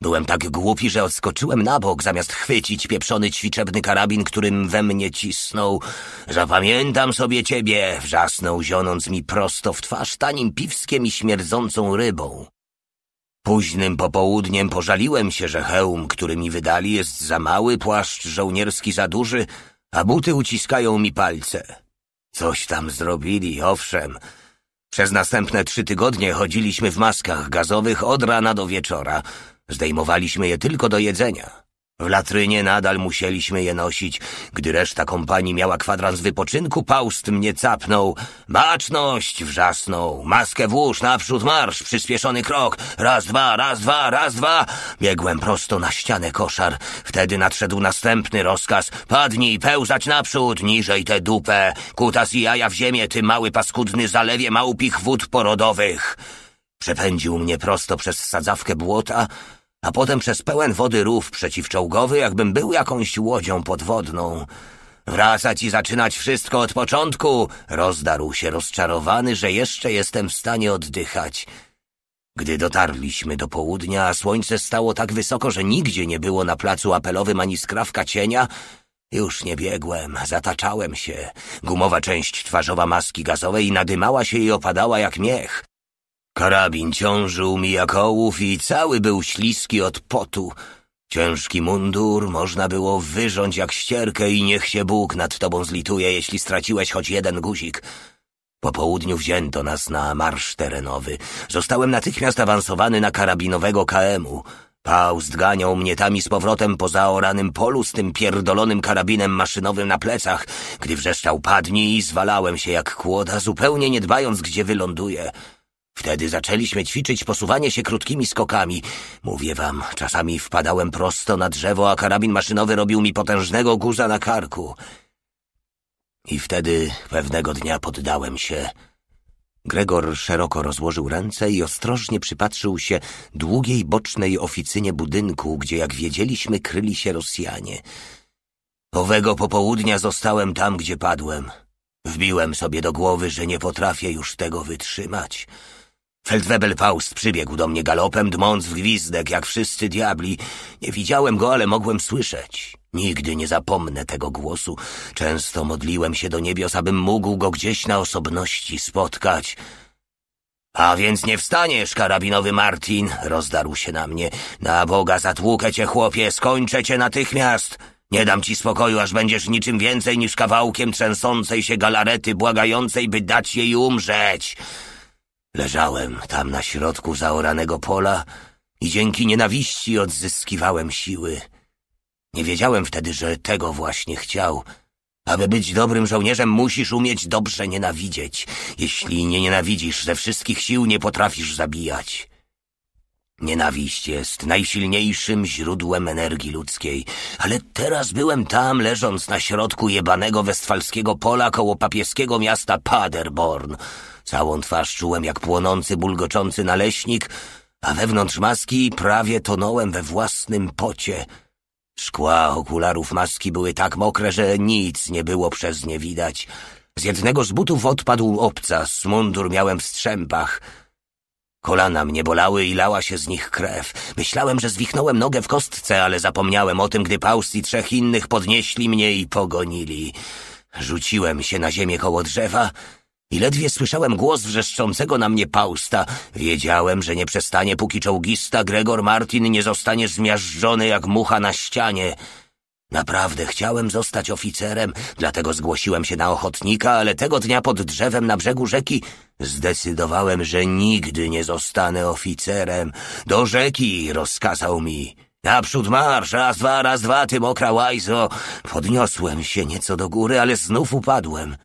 Byłem tak głupi, że odskoczyłem na bok, zamiast chwycić pieprzony ćwiczebny karabin, którym we mnie cisnął. Zapamiętam sobie ciebie, wrzasnął, zionąc mi prosto w twarz tanim piwskiem i śmierdzącą rybą. Późnym popołudniem pożaliłem się, że hełm, który mi wydali, jest za mały, płaszcz żołnierski za duży, a buty uciskają mi palce. Coś tam zrobili, owszem. Przez następne trzy tygodnie chodziliśmy w maskach gazowych od rana do wieczora. Zdejmowaliśmy je tylko do jedzenia. W latrynie nadal musieliśmy je nosić. Gdy reszta kompanii miała kwadrans wypoczynku, Paust mnie capnął. Baczność! Wrzasnął. Maskę włóż, naprzód marsz, przyspieszony krok. Raz, dwa, raz, dwa, raz, dwa. Biegłem prosto na ścianę koszar. Wtedy nadszedł następny rozkaz. Padnij, pełzać naprzód, niżej tę dupę. Kutas i jaja w ziemię, ty mały paskudny zalewie małpich wód porodowych. Przepędził mnie prosto przez sadzawkę błota, a potem przez pełen wody rów przeciwczołgowy, jakbym był jakąś łodzią podwodną. Wracać i zaczynać wszystko od początku, rozdarł się rozczarowany, że jeszcze jestem w stanie oddychać. Gdy dotarliśmy do południa, a słońce stało tak wysoko, że nigdzie nie było na placu apelowym ani skrawka cienia, już nie biegłem, zataczałem się. Gumowa część twarzowa maski gazowej nadymała się i opadała jak miech. Karabin ciążył mi jak ołów i cały był śliski od potu. Ciężki mundur można było wyrząć jak ścierkę i niech się Bóg nad tobą zlituje, jeśli straciłeś choć jeden guzik. Po południu wzięto nas na marsz terenowy. Zostałem natychmiast awansowany na karabinowego KM-u. Paust ganiał mnie tam i z powrotem po zaoranym polu z tym pierdolonym karabinem maszynowym na plecach. Gdy wrzeszczał padni i zwalałem się jak kłoda, zupełnie nie dbając, gdzie wyląduje. Wtedy zaczęliśmy ćwiczyć posuwanie się krótkimi skokami. Mówię wam, czasami wpadałem prosto na drzewo, a karabin maszynowy robił mi potężnego guza na karku. I wtedy pewnego dnia poddałem się. Gregor szeroko rozłożył ręce i ostrożnie przypatrzył się długiej bocznej oficynie budynku, gdzie, jak wiedzieliśmy, kryli się Rosjanie. Owego popołudnia zostałem tam, gdzie padłem. Wbiłem sobie do głowy, że nie potrafię już tego wytrzymać. Feldwebel Faust przybiegł do mnie galopem, dmąc w gwizdek, jak wszyscy diabli. Nie widziałem go, ale mogłem słyszeć. Nigdy nie zapomnę tego głosu. Często modliłem się do niebios, abym mógł go gdzieś na osobności spotkać. A więc nie wstaniesz, karabinowy Martin, rozdarł się na mnie. Na Boga zatłukę cię, chłopie, skończę cię natychmiast. Nie dam ci spokoju, aż będziesz niczym więcej niż kawałkiem trzęsącej się galarety, błagającej, by dać jej umrzeć. Leżałem tam na środku zaoranego pola i dzięki nienawiści odzyskiwałem siły. Nie wiedziałem wtedy, że tego właśnie chciał. Aby być dobrym żołnierzem, musisz umieć dobrze nienawidzieć. Jeśli nie nienawidzisz, ze wszystkich sił nie potrafisz zabijać. Nienawiść jest najsilniejszym źródłem energii ludzkiej, ale teraz byłem tam, leżąc na środku jebanego westfalskiego pola koło papieskiego miasta Paderborn. Całą twarz czułem jak płonący, bulgoczący naleśnik, a wewnątrz maski prawie tonąłem we własnym pocie. Szkła okularów maski były tak mokre, że nic nie było przez nie widać. Z jednego z butów odpadł obcas, mundur miałem w strzępach. Kolana mnie bolały i lała się z nich krew. Myślałem, że zwichnąłem nogę w kostce, ale zapomniałem o tym, gdy Paus i trzech innych podnieśli mnie i pogonili. Rzuciłem się na ziemię koło drzewa, i ledwie słyszałem głos wrzeszczącego na mnie Pausta. Wiedziałem, że nie przestanie, póki czołgista Gregor Martin nie zostanie zmiażdżony jak mucha na ścianie. Naprawdę chciałem zostać oficerem, dlatego zgłosiłem się na ochotnika, ale tego dnia pod drzewem na brzegu rzeki zdecydowałem, że nigdy nie zostanę oficerem. Do rzeki rozkazał mi. Naprzód marsz, raz dwa, raz dwa, ty mokra łajzo. Podniosłem się nieco do góry, ale znów upadłem.